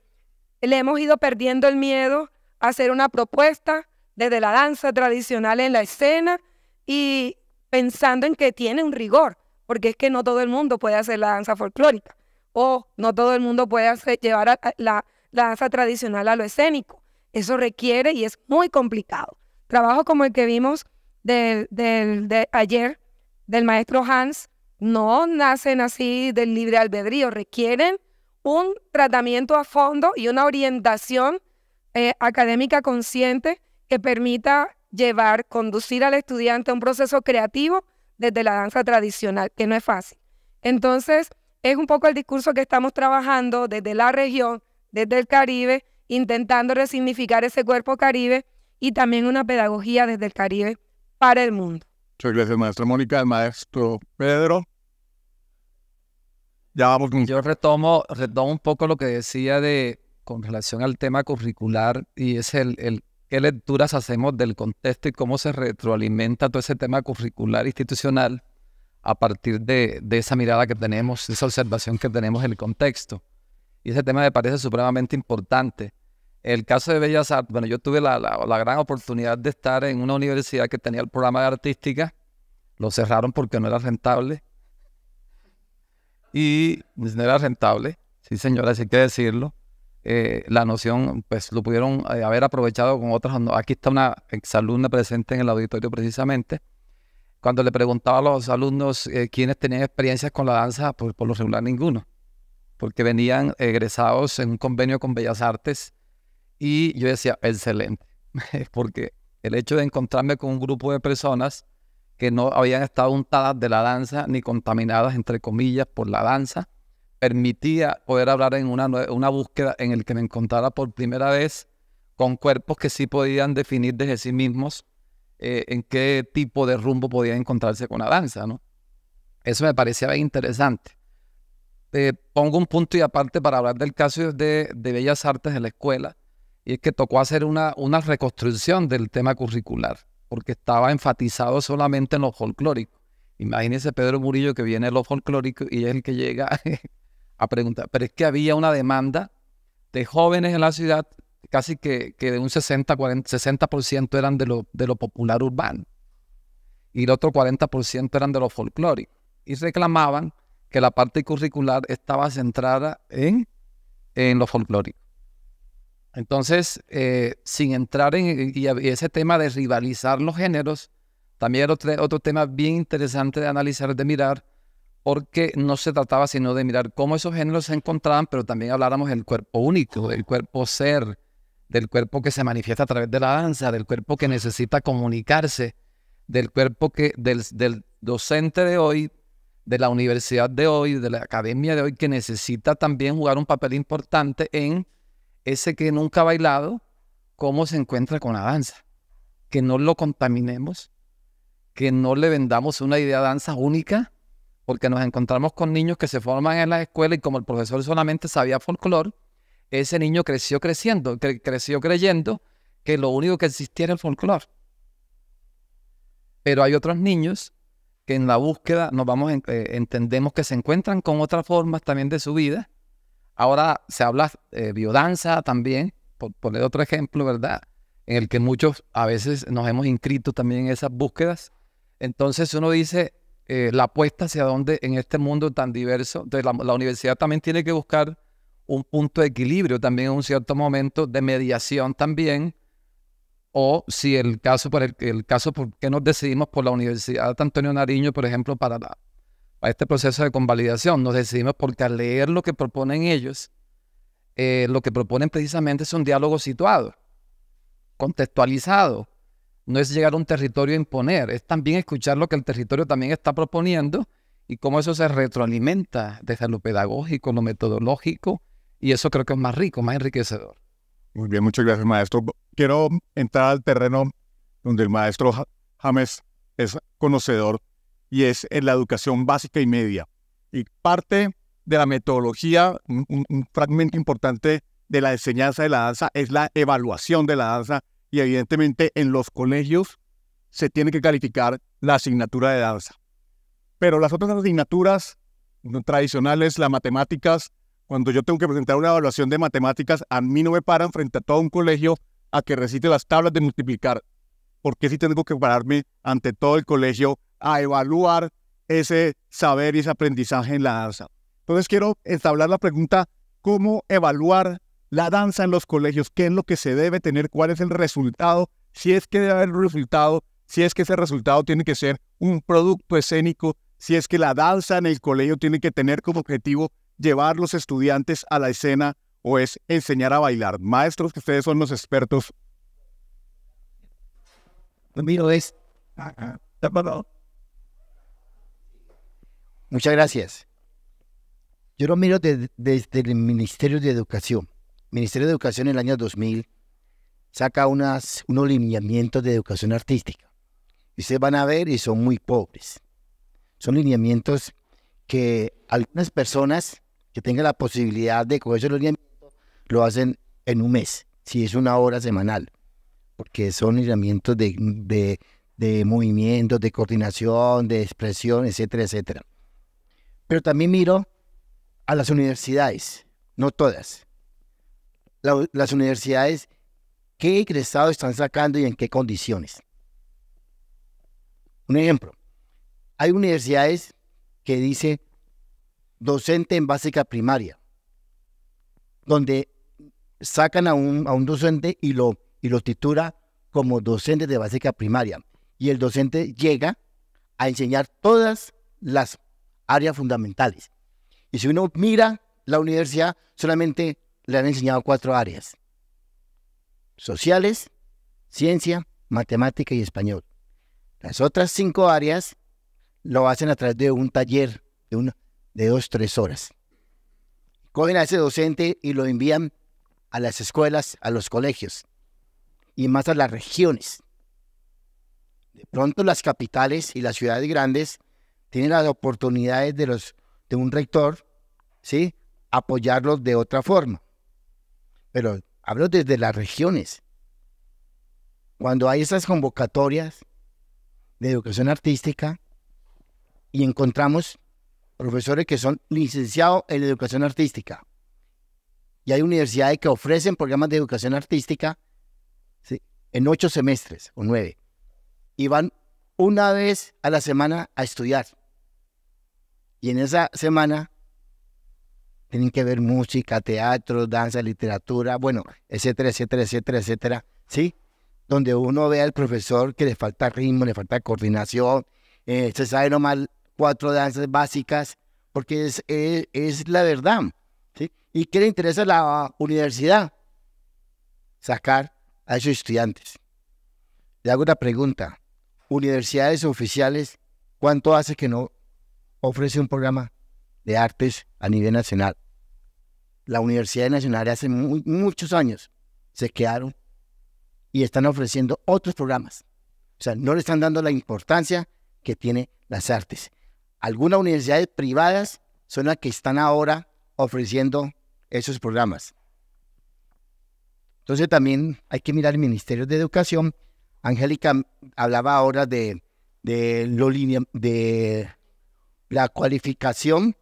le hemos ido perdiendo el miedo a hacer una propuesta desde la danza tradicional en la escena y pensando en que tiene un rigor, porque es que no todo el mundo puede hacer la danza folclórica o no todo el mundo puede llevar la, danza tradicional a lo escénico. Eso requiere y es muy complicado. Trabajo como el que vimos de ayer del maestro Hans no nacen así del libre albedrío, requieren un tratamiento a fondo y una orientación eh, académica consciente que permita llevar, conducir al estudiante a un proceso creativo desde la danza tradicional, que no es fácil. Entonces, es un poco el discurso que estamos trabajando desde la región, desde el Caribe, intentando resignificar ese cuerpo caribe y también una pedagogía desde el Caribe para el mundo. Muchas gracias, maestra Mónica. Maestro Pedro. Yo retomo, retomo un poco lo que decía de con relación al tema curricular y es el, qué lecturas hacemos del contexto y cómo se retroalimenta todo ese tema curricular institucional a partir de, esa mirada que tenemos, esa observación que tenemos en el contexto. Y ese tema me parece supremamente importante. El caso de Bellas Artes, bueno, yo tuve la, gran oportunidad de estar en una universidad que tenía el programa de artística, lo cerraron porque no era rentable, y pues, no era rentable, sí sí hay que decirlo. Eh, la noción, pues lo pudieron eh, haber aprovechado con otras. Aquí está una exalumna presente en el auditorio precisamente. Cuando le preguntaba a los alumnos eh, quiénes tenían experiencias con la danza, pues por lo regular ninguno, porque venían egresados en un convenio con Bellas Artes y yo decía, excelente, porque el hecho de encontrarme con un grupo de personas que no habían estado untadas de la danza ni contaminadas, entre comillas, por la danza, permitía poder hablar en una, búsqueda en el que me encontrara por primera vez con cuerpos que sí podían definir desde sí mismos eh, en qué tipo de rumbo podían encontrarse con la danza, ¿no? Eso me parecía bien interesante. pongo un punto y aparte para hablar del caso de, Bellas Artes en la escuela, y es que tocó hacer una reconstrucción del tema curricular porque estaba enfatizado solamente en lo folclórico. Imagínense Pedro Murillo que viene de lo folclórico y es el que llega a preguntar. Pero es que había una demanda de jóvenes en la ciudad, casi que, de un 60, 40, 60% eran de lo, de lo popular urbano y el otro 40% eran de lo folclórico. Y reclamaban que la parte curricular estaba centrada en, en lo folclórico. Entonces, eh, sin entrar en ese tema de rivalizar los géneros, también era otro, tema bien interesante de analizar, de mirar, porque no se trataba sino de mirar cómo esos géneros se encontraban, pero también habláramos del cuerpo único, del cuerpo ser, del cuerpo que se manifiesta a través de la danza, del cuerpo que necesita comunicarse, del cuerpo que del docente de hoy, de la universidad de hoy, de la academia de hoy, que necesita también jugar un papel importante en ese que nunca ha bailado, cómo se encuentra con la danza. Que no lo contaminemos, que no le vendamos una idea de danza única, porque nos encontramos con niños que se forman en la escuela y como el profesor solamente sabía folclore, ese niño creció creciendo, creció creyendo que lo único que existía era el folclore. Pero hay otros niños que en la búsqueda nos vamos eh, entendemos que se encuentran con otras formas también de su vida Ahora se habla de eh, biodanza también, por poner otro ejemplo, ¿verdad? En el que muchos a veces nos hemos inscrito también en esas búsquedas. Entonces uno dice, eh, la apuesta hacia dónde en este mundo tan diverso. Entonces la, universidad también tiene que buscar un punto de equilibrio también en un cierto momento de mediación también. O si el caso, por el, caso por qué nos decidimos por la Universidad de Antonio Nariño, por ejemplo, para la, a este proceso de convalidación. Nos decidimos porque al leer lo que proponen ellos, eh, lo que proponen precisamente es un diálogo situado, contextualizado. No es llegar a un territorio a imponer, es también escuchar lo que el territorio también está proponiendo y cómo eso se retroalimenta desde lo pedagógico, lo metodológico, y eso creo que es más rico, más enriquecedor. Muy bien, muchas gracias, maestro. Quiero entrar al terreno donde el maestro James es conocedor y es en la educación básica y media. Y parte de la metodología, un, fragmento importante de la enseñanza de la danza es la evaluación de la danza y evidentemente en los colegios se tiene que calificar la asignatura de danza. Pero las otras asignaturas tradicionales, las matemáticas, cuando yo tengo que presentar una evaluación de matemáticas, a mí no me paran frente a todo un colegio a que recite las tablas de multiplicar. ¿Por qué si tengo que pararme ante todo el colegio a evaluar ese saber y ese aprendizaje en la danza. Entonces quiero establecer la pregunta, ¿cómo evaluar la danza en los colegios? ¿Qué es lo que se debe tener? ¿Cuál es el resultado? Si es que debe haber un resultado, si es que ese resultado tiene que ser un producto escénico, si es que la danza en el colegio tiene que tener como objetivo llevar los estudiantes a la escena o es enseñar a bailar. Maestros, que ustedes son los expertos. Miro es... Ah, ah, Muchas gracias. Yo lo miro desde, el Ministerio de Educación. El Ministerio de Educación en el año 2000 saca unas, unos lineamientos de educación artística. ustedes van a ver y son muy pobres. Son lineamientos que algunas personas que tengan la posibilidad de coger esos lineamientos lo hacen en un mes, si es una hora semanal, porque son lineamientos de, de, de movimientos, de coordinación, de expresión, etcétera, etcétera. Pero también miro a las universidades, no todas. las universidades, ¿qué egresados están sacando y en qué condiciones? Un ejemplo, hay universidades que dice docente en básica primaria, donde sacan a un, docente y lo, y lo titula como docente de básica primaria. Y el docente llega a enseñar todas las áreas fundamentales. Y si uno mira la universidad, solamente le han enseñado cuatro áreas. Sociales, ciencia, matemática y español. Las otras cinco áreas lo hacen a través de un taller de, una, de dos, tres horas. Cogen a ese docente y lo envían a las escuelas, a los colegios y más a las regiones. De pronto las capitales y las ciudades grandes tiene las oportunidades de, los, de un rector, ¿sí? Apoyarlos de otra forma. Pero hablo desde las regiones. Cuando hay esas convocatorias de educación artística y encontramos profesores que son licenciados en educación artística y hay universidades que ofrecen programas de educación artística ¿sí? en ocho semestres o nueve y van una vez a la semana a estudiar. Y en esa semana tienen que ver música, teatro, danza, literatura, bueno, etcétera, etcétera, etcétera, etcétera, ¿sí? Donde uno ve al profesor que le falta ritmo, le falta coordinación, eh, se sabe nomás cuatro danzas básicas, porque es, es, la verdad, ¿sí? ¿Y qué le interesa a la universidad? Sacar a esos estudiantes. Le hago una pregunta. Universidades oficiales, ¿cuánto hace que no ofrece un programa de artes a nivel nacional. La Universidad Nacional hace muchos años se quedaron y están ofreciendo otros programas. O sea, no le están dando la importancia que tiene las artes. Algunas universidades privadas son las que están ahora ofreciendo esos programas. Entonces también hay que mirar el Ministerio de Educación. Angélica hablaba ahora de, de, lo, de la cualificación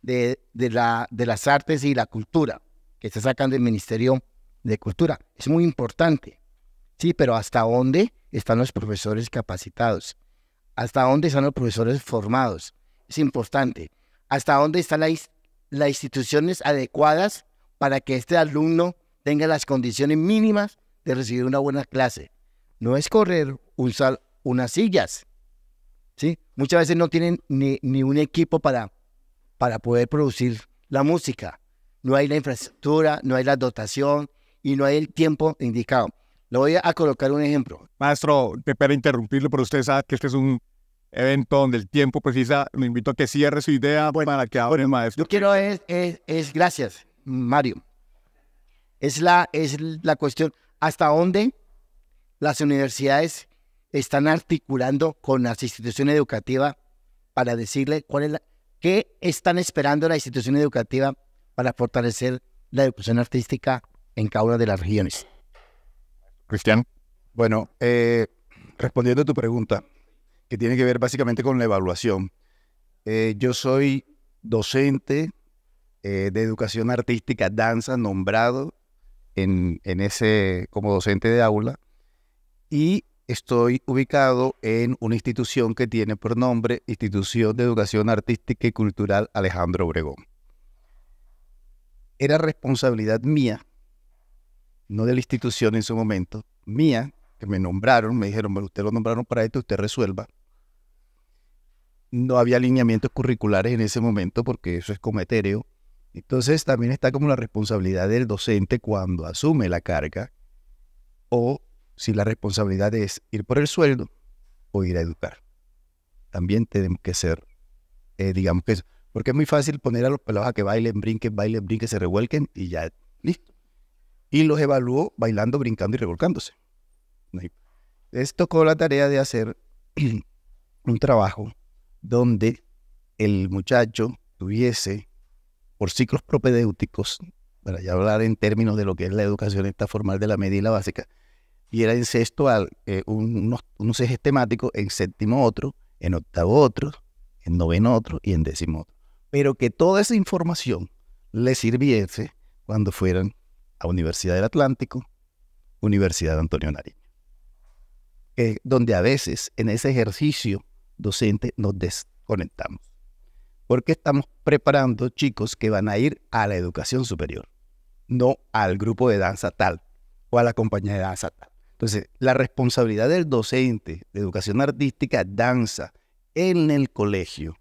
de, las artes y la cultura que se sacan del Ministerio de Cultura. Es muy importante, sí, pero ¿hasta dónde están los profesores capacitados? ¿Hasta dónde están los profesores formados? Es importante. ¿Hasta dónde están las, las instituciones adecuadas para que este alumno tenga las condiciones mínimas de recibir una buena clase? No es correr, sal unas sillas, Muchas veces no tienen ni, un equipo para, para poder producir la música. No hay la infraestructura, no hay la dotación y no hay el tiempo indicado. Le voy a colocar un ejemplo. Maestro, para interrumpirlo, pero usted sabe que este es un evento donde el tiempo precisa. Me invito a que cierre su idea para que el maestro. Yo quiero es, gracias, Mario. Es la, es la cuestión hasta dónde las universidades están articulando con las instituciones educativas para decirle cuál es qué están esperando la institución educativa para fortalecer la educación artística en cada una de las regiones. Cristian. Bueno, eh, respondiendo a tu pregunta, que tiene que ver básicamente con la evaluación. Eh, yo soy docente eh, de educación artística, danza, nombrado en, en, ese como docente de aula. Y estoy ubicado en una institución que tiene por nombre Institución de Educación Artística y Cultural Alejandro Obregón. Era responsabilidad mía, no de la institución en su momento, mía, que me nombraron, me dijeron, bueno, usted lo nombraron para esto, usted resuelva. No había alineamientos curriculares en ese momento porque eso es cometéreo. Entonces también está como la responsabilidad del docente cuando asume la carga o si la responsabilidad es ir por el sueldo o ir a educar. También tenemos que ser, eh, digamos que eso. Porque es muy fácil poner a los pelados a que bailen, brinquen, bailen, brinquen, se revuelquen y ya, listo. Y los evaluó bailando, brincando y revolcándose. Esto tocó la tarea de hacer un trabajo donde el muchacho tuviese, por ciclos propedéuticos, para ya hablar en términos de lo que es la educación esta formal de la media y la básica, y era en sexto eh, unos, ejes temáticos, en séptimo otro, en octavo otro, en noveno otro y en décimo otro. Pero que toda esa información le sirviese cuando fueran a Universidad del Atlántico, Universidad de Antonio Nariño. donde a veces en ese ejercicio docente nos desconectamos. Porque estamos preparando chicos que van a ir a la educación superior, no al grupo de danza tal o a la compañía de danza tal. Entonces, la responsabilidad del docente de educación artística, danza, en el colegio,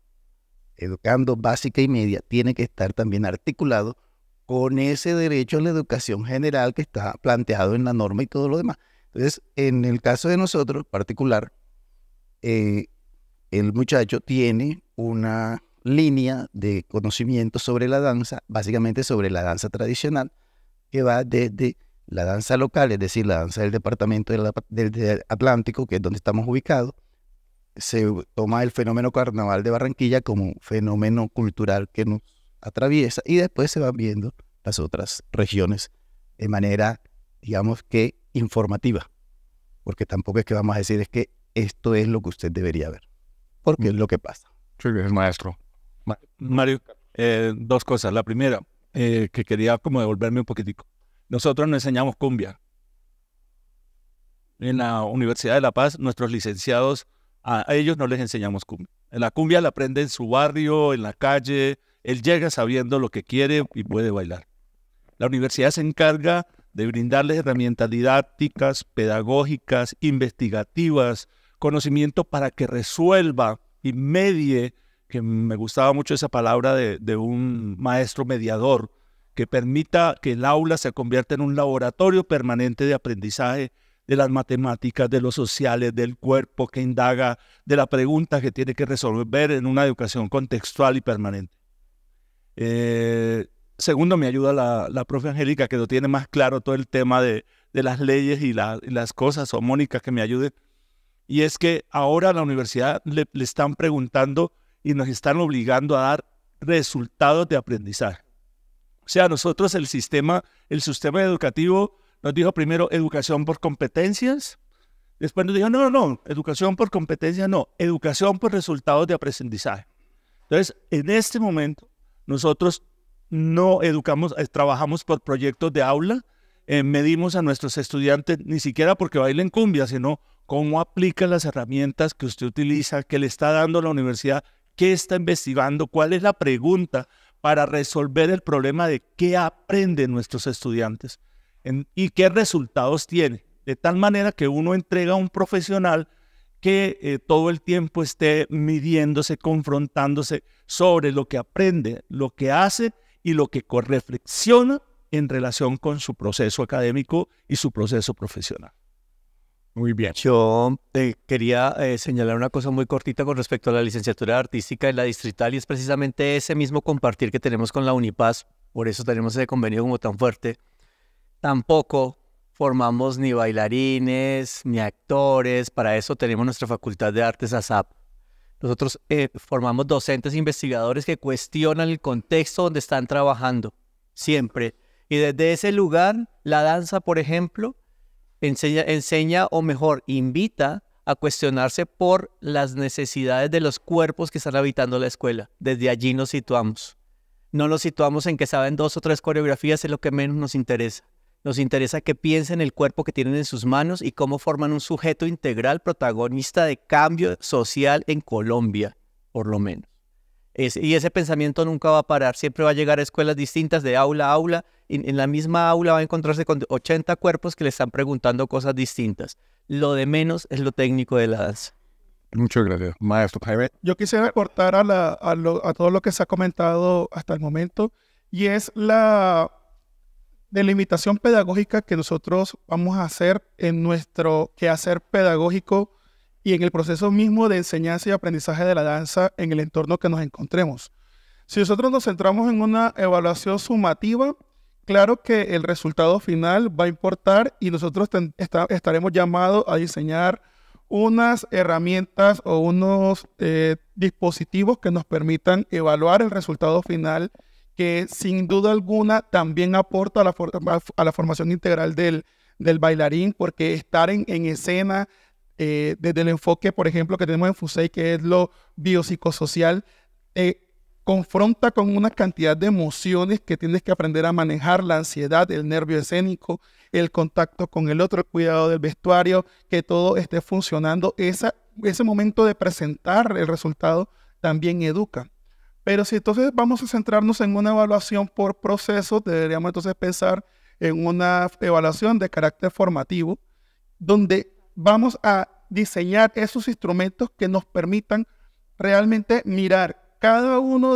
educando básica y media, tiene que estar también articulado con ese derecho a la educación general que está planteado en la norma y todo lo demás. Entonces, en el caso de nosotros particular, eh, el muchacho tiene una línea de conocimiento sobre la danza, básicamente sobre la danza tradicional, que va desde la danza local, es decir, la danza del departamento del, Atlántico, que es donde estamos ubicados, se toma el fenómeno carnaval de Barranquilla como un fenómeno cultural que nos atraviesa y después se van viendo las otras regiones de manera, digamos que, informativa, porque tampoco es que vamos a decir es que esto es lo que usted debería ver, porque es mm. lo que pasa. Sí, es maestro. Mario, eh, dos cosas. La primera, eh, que quería como devolverme un poquitico. Nosotros no enseñamos cumbia. En la Universidad de La Paz, nuestros licenciados, a, ellos no les enseñamos cumbia. La cumbia la aprende en su barrio, en la calle. Él llega sabiendo lo que quiere y puede bailar. La universidad se encarga de brindarles herramientas didácticas, pedagógicas, investigativas, conocimiento para que resuelva y medie, que me gustaba mucho esa palabra de un maestro mediador, que permita que el aula se convierta en un laboratorio permanente de aprendizaje de las matemáticas, de los sociales, del cuerpo que indaga, de la pregunta que tiene que resolver en una educación contextual y permanente. Eh, segundo, me ayuda la, profe Angélica, que lo tiene más claro todo el tema de, las leyes y, las cosas, o Mónica, que me ayude. Y es que ahora a la universidad le, le están preguntando y nos están obligando a dar resultados de aprendizaje. O sea, nosotros el sistema, el sistema educativo nos dijo primero educación por competencias, después nos dijo, no, no, no, educación por competencias no, educación por resultados de aprendizaje. Entonces, en este momento, nosotros no educamos, eh, trabajamos por proyectos de aula, eh, medimos a nuestros estudiantes ni siquiera porque bailen cumbia, sino cómo aplica las herramientas que usted utiliza, que le está dando la universidad, qué está investigando, cuál es la pregunta para resolver el problema de qué aprenden nuestros estudiantes y qué resultados tiene. De tal manera que uno entrega a un profesional que eh, todo el tiempo esté midiéndose, confrontándose sobre lo que aprende, lo que hace y lo que reflexiona en relación con su proceso académico y su proceso profesional. Muy bien. Yo te eh, quería eh, señalar una cosa muy cortita con respecto a la licenciatura artística en la distrital, y es precisamente ese mismo compartir que tenemos con la Unipaz, por eso tenemos ese convenio como tan fuerte. Tampoco formamos ni bailarines, ni actores, para eso tenemos nuestra Facultad de Artes ASAP. Nosotros eh, formamos docentes investigadores que cuestionan el contexto donde están trabajando, siempre. Y desde ese lugar, la danza, por ejemplo, enseña, enseña o mejor, invita a cuestionarse por las necesidades de los cuerpos que están habitando la escuela. Desde allí nos situamos. No nos situamos en que saben dos o tres coreografías, es lo que menos nos interesa. Nos interesa que piensen el cuerpo que tienen en sus manos y cómo forman un sujeto integral protagonista de cambio social en Colombia, por lo menos y ese pensamiento nunca va a parar, siempre va a llegar a escuelas distintas de aula a aula. Y en la misma aula va a encontrarse con 80 cuerpos que le están preguntando cosas distintas. Lo de menos es lo técnico de la danza. Muchas gracias, maestro Jaime. Yo quisiera aportar a, la, a, lo, a todo lo que se ha comentado hasta el momento y es la delimitación pedagógica que nosotros vamos a hacer en nuestro quehacer pedagógico y en el proceso mismo de enseñanza y aprendizaje de la danza en el entorno que nos encontremos. Si nosotros nos centramos en una evaluación sumativa, claro que el resultado final va a importar y nosotros estaremos llamados a diseñar unas herramientas o unos eh, dispositivos que nos permitan evaluar el resultado final que sin duda alguna también aporta a la, formación integral del, bailarín, porque estar en, escena, eh, desde el enfoque, por ejemplo, que tenemos en FUSEI, que es lo biopsicosocial, eh, confronta con una cantidad de emociones que tienes que aprender a manejar, la ansiedad, el nervio escénico, el contacto con el otro, el cuidado del vestuario, que todo esté funcionando. Esa, ese momento de presentar el resultado también educa. Pero si entonces vamos a centrarnos en una evaluación por proceso, deberíamos entonces pensar en una evaluación de carácter formativo, donde vamos a diseñar esos instrumentos que nos permitan realmente mirar cada uno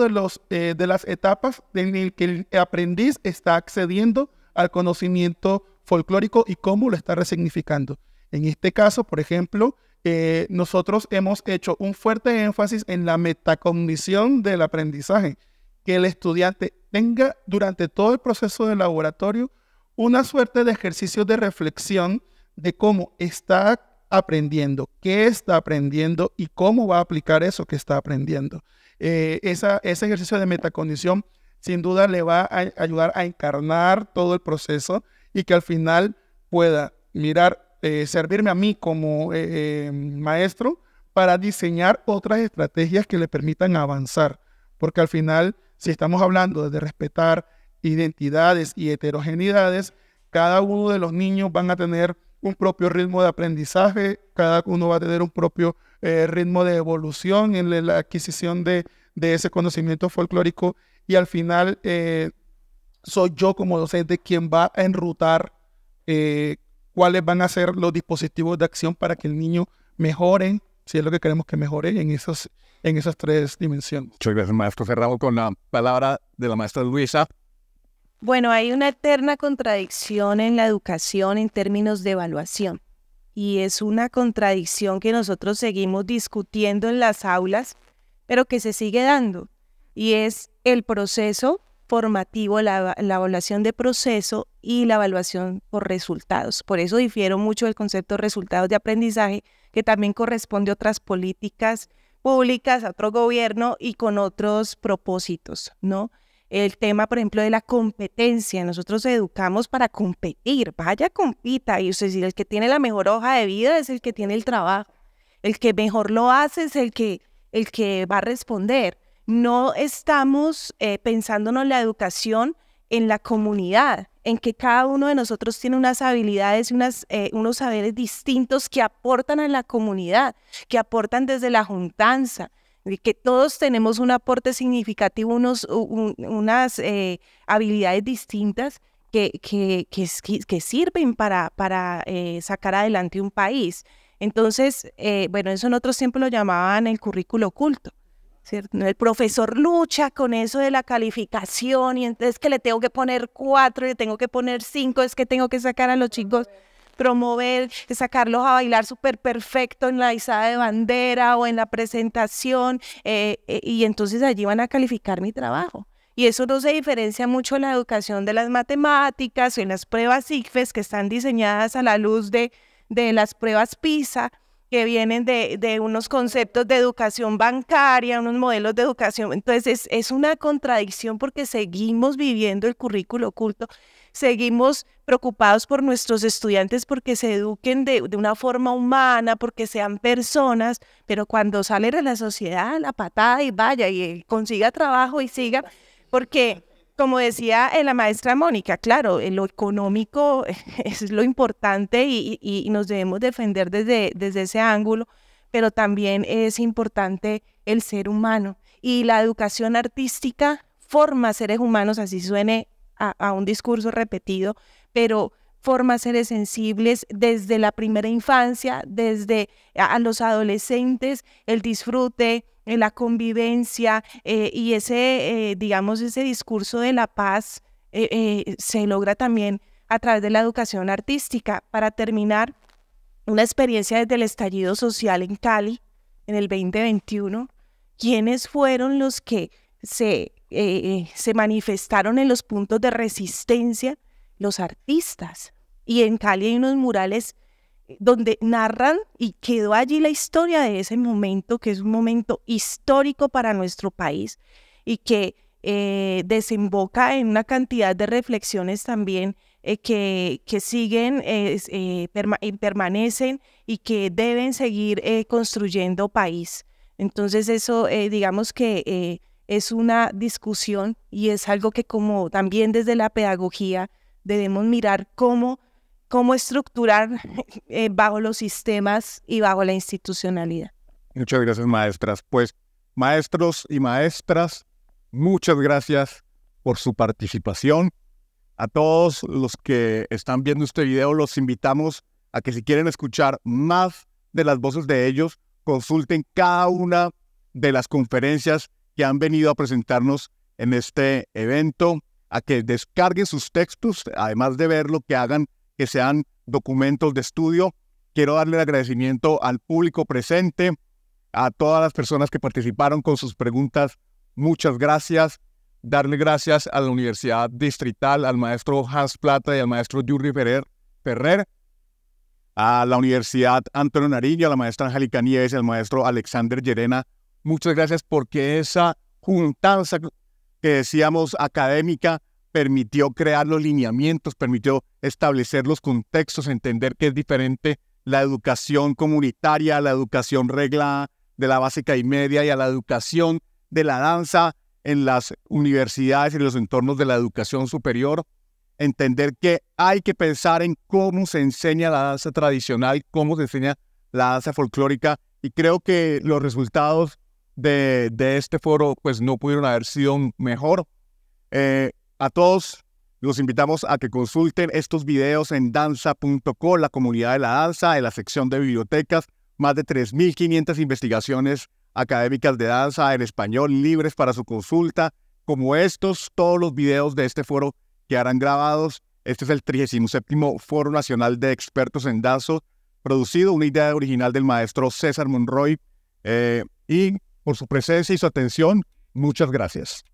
eh, de, las etapas en el que el aprendiz está accediendo al conocimiento folclórico y cómo lo está resignificando. En este caso, por ejemplo, eh, nosotros hemos hecho un fuerte énfasis en la metacognición del aprendizaje, que el estudiante tenga durante todo el proceso de laboratorio una suerte de ejercicio de reflexión de cómo está aprendiendo, qué está aprendiendo y cómo va a aplicar eso que está aprendiendo. Eh, esa, ese ejercicio de metacondición sin duda le va a ayudar a encarnar todo el proceso y que al final pueda mirar, eh, servirme a mí como eh, maestro para diseñar otras estrategias que le permitan avanzar. Porque al final, si estamos hablando de respetar identidades y heterogeneidades, cada uno de los niños van a tener un propio ritmo de aprendizaje, cada uno va a tener un propio eh, ritmo de evolución en la adquisición de, ese conocimiento folclórico y al final eh, soy yo como docente quien va a enrutar eh, cuáles van a ser los dispositivos de acción para que el niño mejore, si es lo que queremos que mejore en esas, en esas tres dimensiones. Muchas gracias, maestro cerramos con la palabra de la maestra Luisa. Bueno, hay una eterna contradicción en la educación en términos de evaluación. Y es una contradicción que nosotros seguimos discutiendo en las aulas, pero que se sigue dando. Y es el proceso formativo, la, evaluación de proceso y la evaluación por resultados. Por eso difiero mucho del concepto de resultados de aprendizaje, que también corresponde a otras políticas públicas, a otro gobierno y con otros propósitos, ¿no? El tema, por ejemplo, de la competencia. Nosotros educamos para competir. Vaya, compita. Y usted, el que tiene la mejor hoja de vida es el que tiene el trabajo. El que mejor lo hace es el que, el que va a responder. No estamos eh, pensándonos la educación en la comunidad, en que cada uno de nosotros tiene unas habilidades, eh, unos saberes distintos que aportan a la comunidad, que aportan desde la juntanza, que todos tenemos un aporte significativo, unos, unas eh, habilidades distintas que, que, sirven para, para eh, sacar adelante un país. Entonces, eh, bueno, eso en otros tiempos lo llamaban el currículo oculto. ¿cierto? El profesor lucha con eso de la calificación y entonces que le tengo que poner cuatro, le tengo que poner cinco, es que tengo que sacar a los chicos promover, sacarlos a bailar súper perfecto en la izada de bandera o en la presentación, eh, eh, y entonces allí van a calificar mi trabajo. Y eso no se diferencia mucho en la educación de las matemáticas o en las pruebas ICFES que están diseñadas a la luz de, de las pruebas PISA, que vienen de, unos conceptos de educación bancaria, unos modelos de educación. Entonces es una contradicción porque seguimos viviendo el currículo oculto seguimos preocupados por nuestros estudiantes porque se eduquen de, una forma humana, porque sean personas, pero cuando salen a la sociedad, la patada y vaya y eh, consiga trabajo y siga, porque como decía eh, la maestra Mónica, claro, eh, lo económico es lo importante y, nos debemos defender desde, desde ese ángulo, pero también es importante el ser humano. Y la educación artística forma seres humanos, así suene a, un discurso repetido, pero forma seres sensibles desde la primera infancia, desde a los adolescentes, el disfrute, eh, la convivencia eh, y ese, eh, digamos, ese discurso de la paz se logra también a través de la educación artística. Para terminar, una experiencia desde el estallido social en Cali en el 2021, ¿quiénes fueron los que se, eh, eh, se manifestaron en los puntos de resistencia los artistas. Y en Cali hay unos murales eh, donde narran y quedó allí la historia de ese momento, que es un momento histórico para nuestro país y que desemboca en una cantidad de reflexiones también que, que, siguen y permanecen y que deben seguir construyendo país. Entonces eso, digamos que es una discusión y es algo que como también desde la pedagogía debemos mirar cómo, cómo estructurar eh, bajo los sistemas y bajo la institucionalidad. Muchas gracias, maestras. Pues, maestros y maestras, muchas gracias por su participación. A todos los que están viendo este video, los invitamos a que si quieren escuchar más de las voces de ellos, consulten cada una de las conferencias que han venido a presentarnos en este evento, a que descarguen sus textos, además de verlo, que hagan que sean documentos de estudio. Quiero darle el agradecimiento al público presente, a todas las personas que participaron con sus preguntas. Muchas gracias. Darle gracias a la Universidad Distrital, al maestro Hans Plata y al maestro Yuri Ferrer, a la Universidad Antonio Nariño, a la maestra Angélica Nieves y al maestro Alexander Llerena Muchas gracias porque esa juntanza que decíamos académica permitió crear los lineamientos, permitió establecer los contextos, entender que es diferente la educación comunitaria, la educación regla de la básica y media y a la educación de la danza en las universidades y en los entornos de la educación superior. Entender que hay que pensar en cómo se enseña la danza tradicional, cómo se enseña la danza folclórica y creo que los resultados de, este foro pues no pudieron haber sido mejor. Eh, a todos los invitamos a que consulten estos videos en danza.co, la comunidad de la danza, en la sección de bibliotecas, más de 3.500 investigaciones académicas de danza en español libres para su consulta, como estos, todos los videos de este foro quedarán grabados. Este es el 37 Foro Nacional de Expertos en Danza, producido, una idea original del maestro César Monroy, eh, y por su presencia y su atención. Muchas gracias.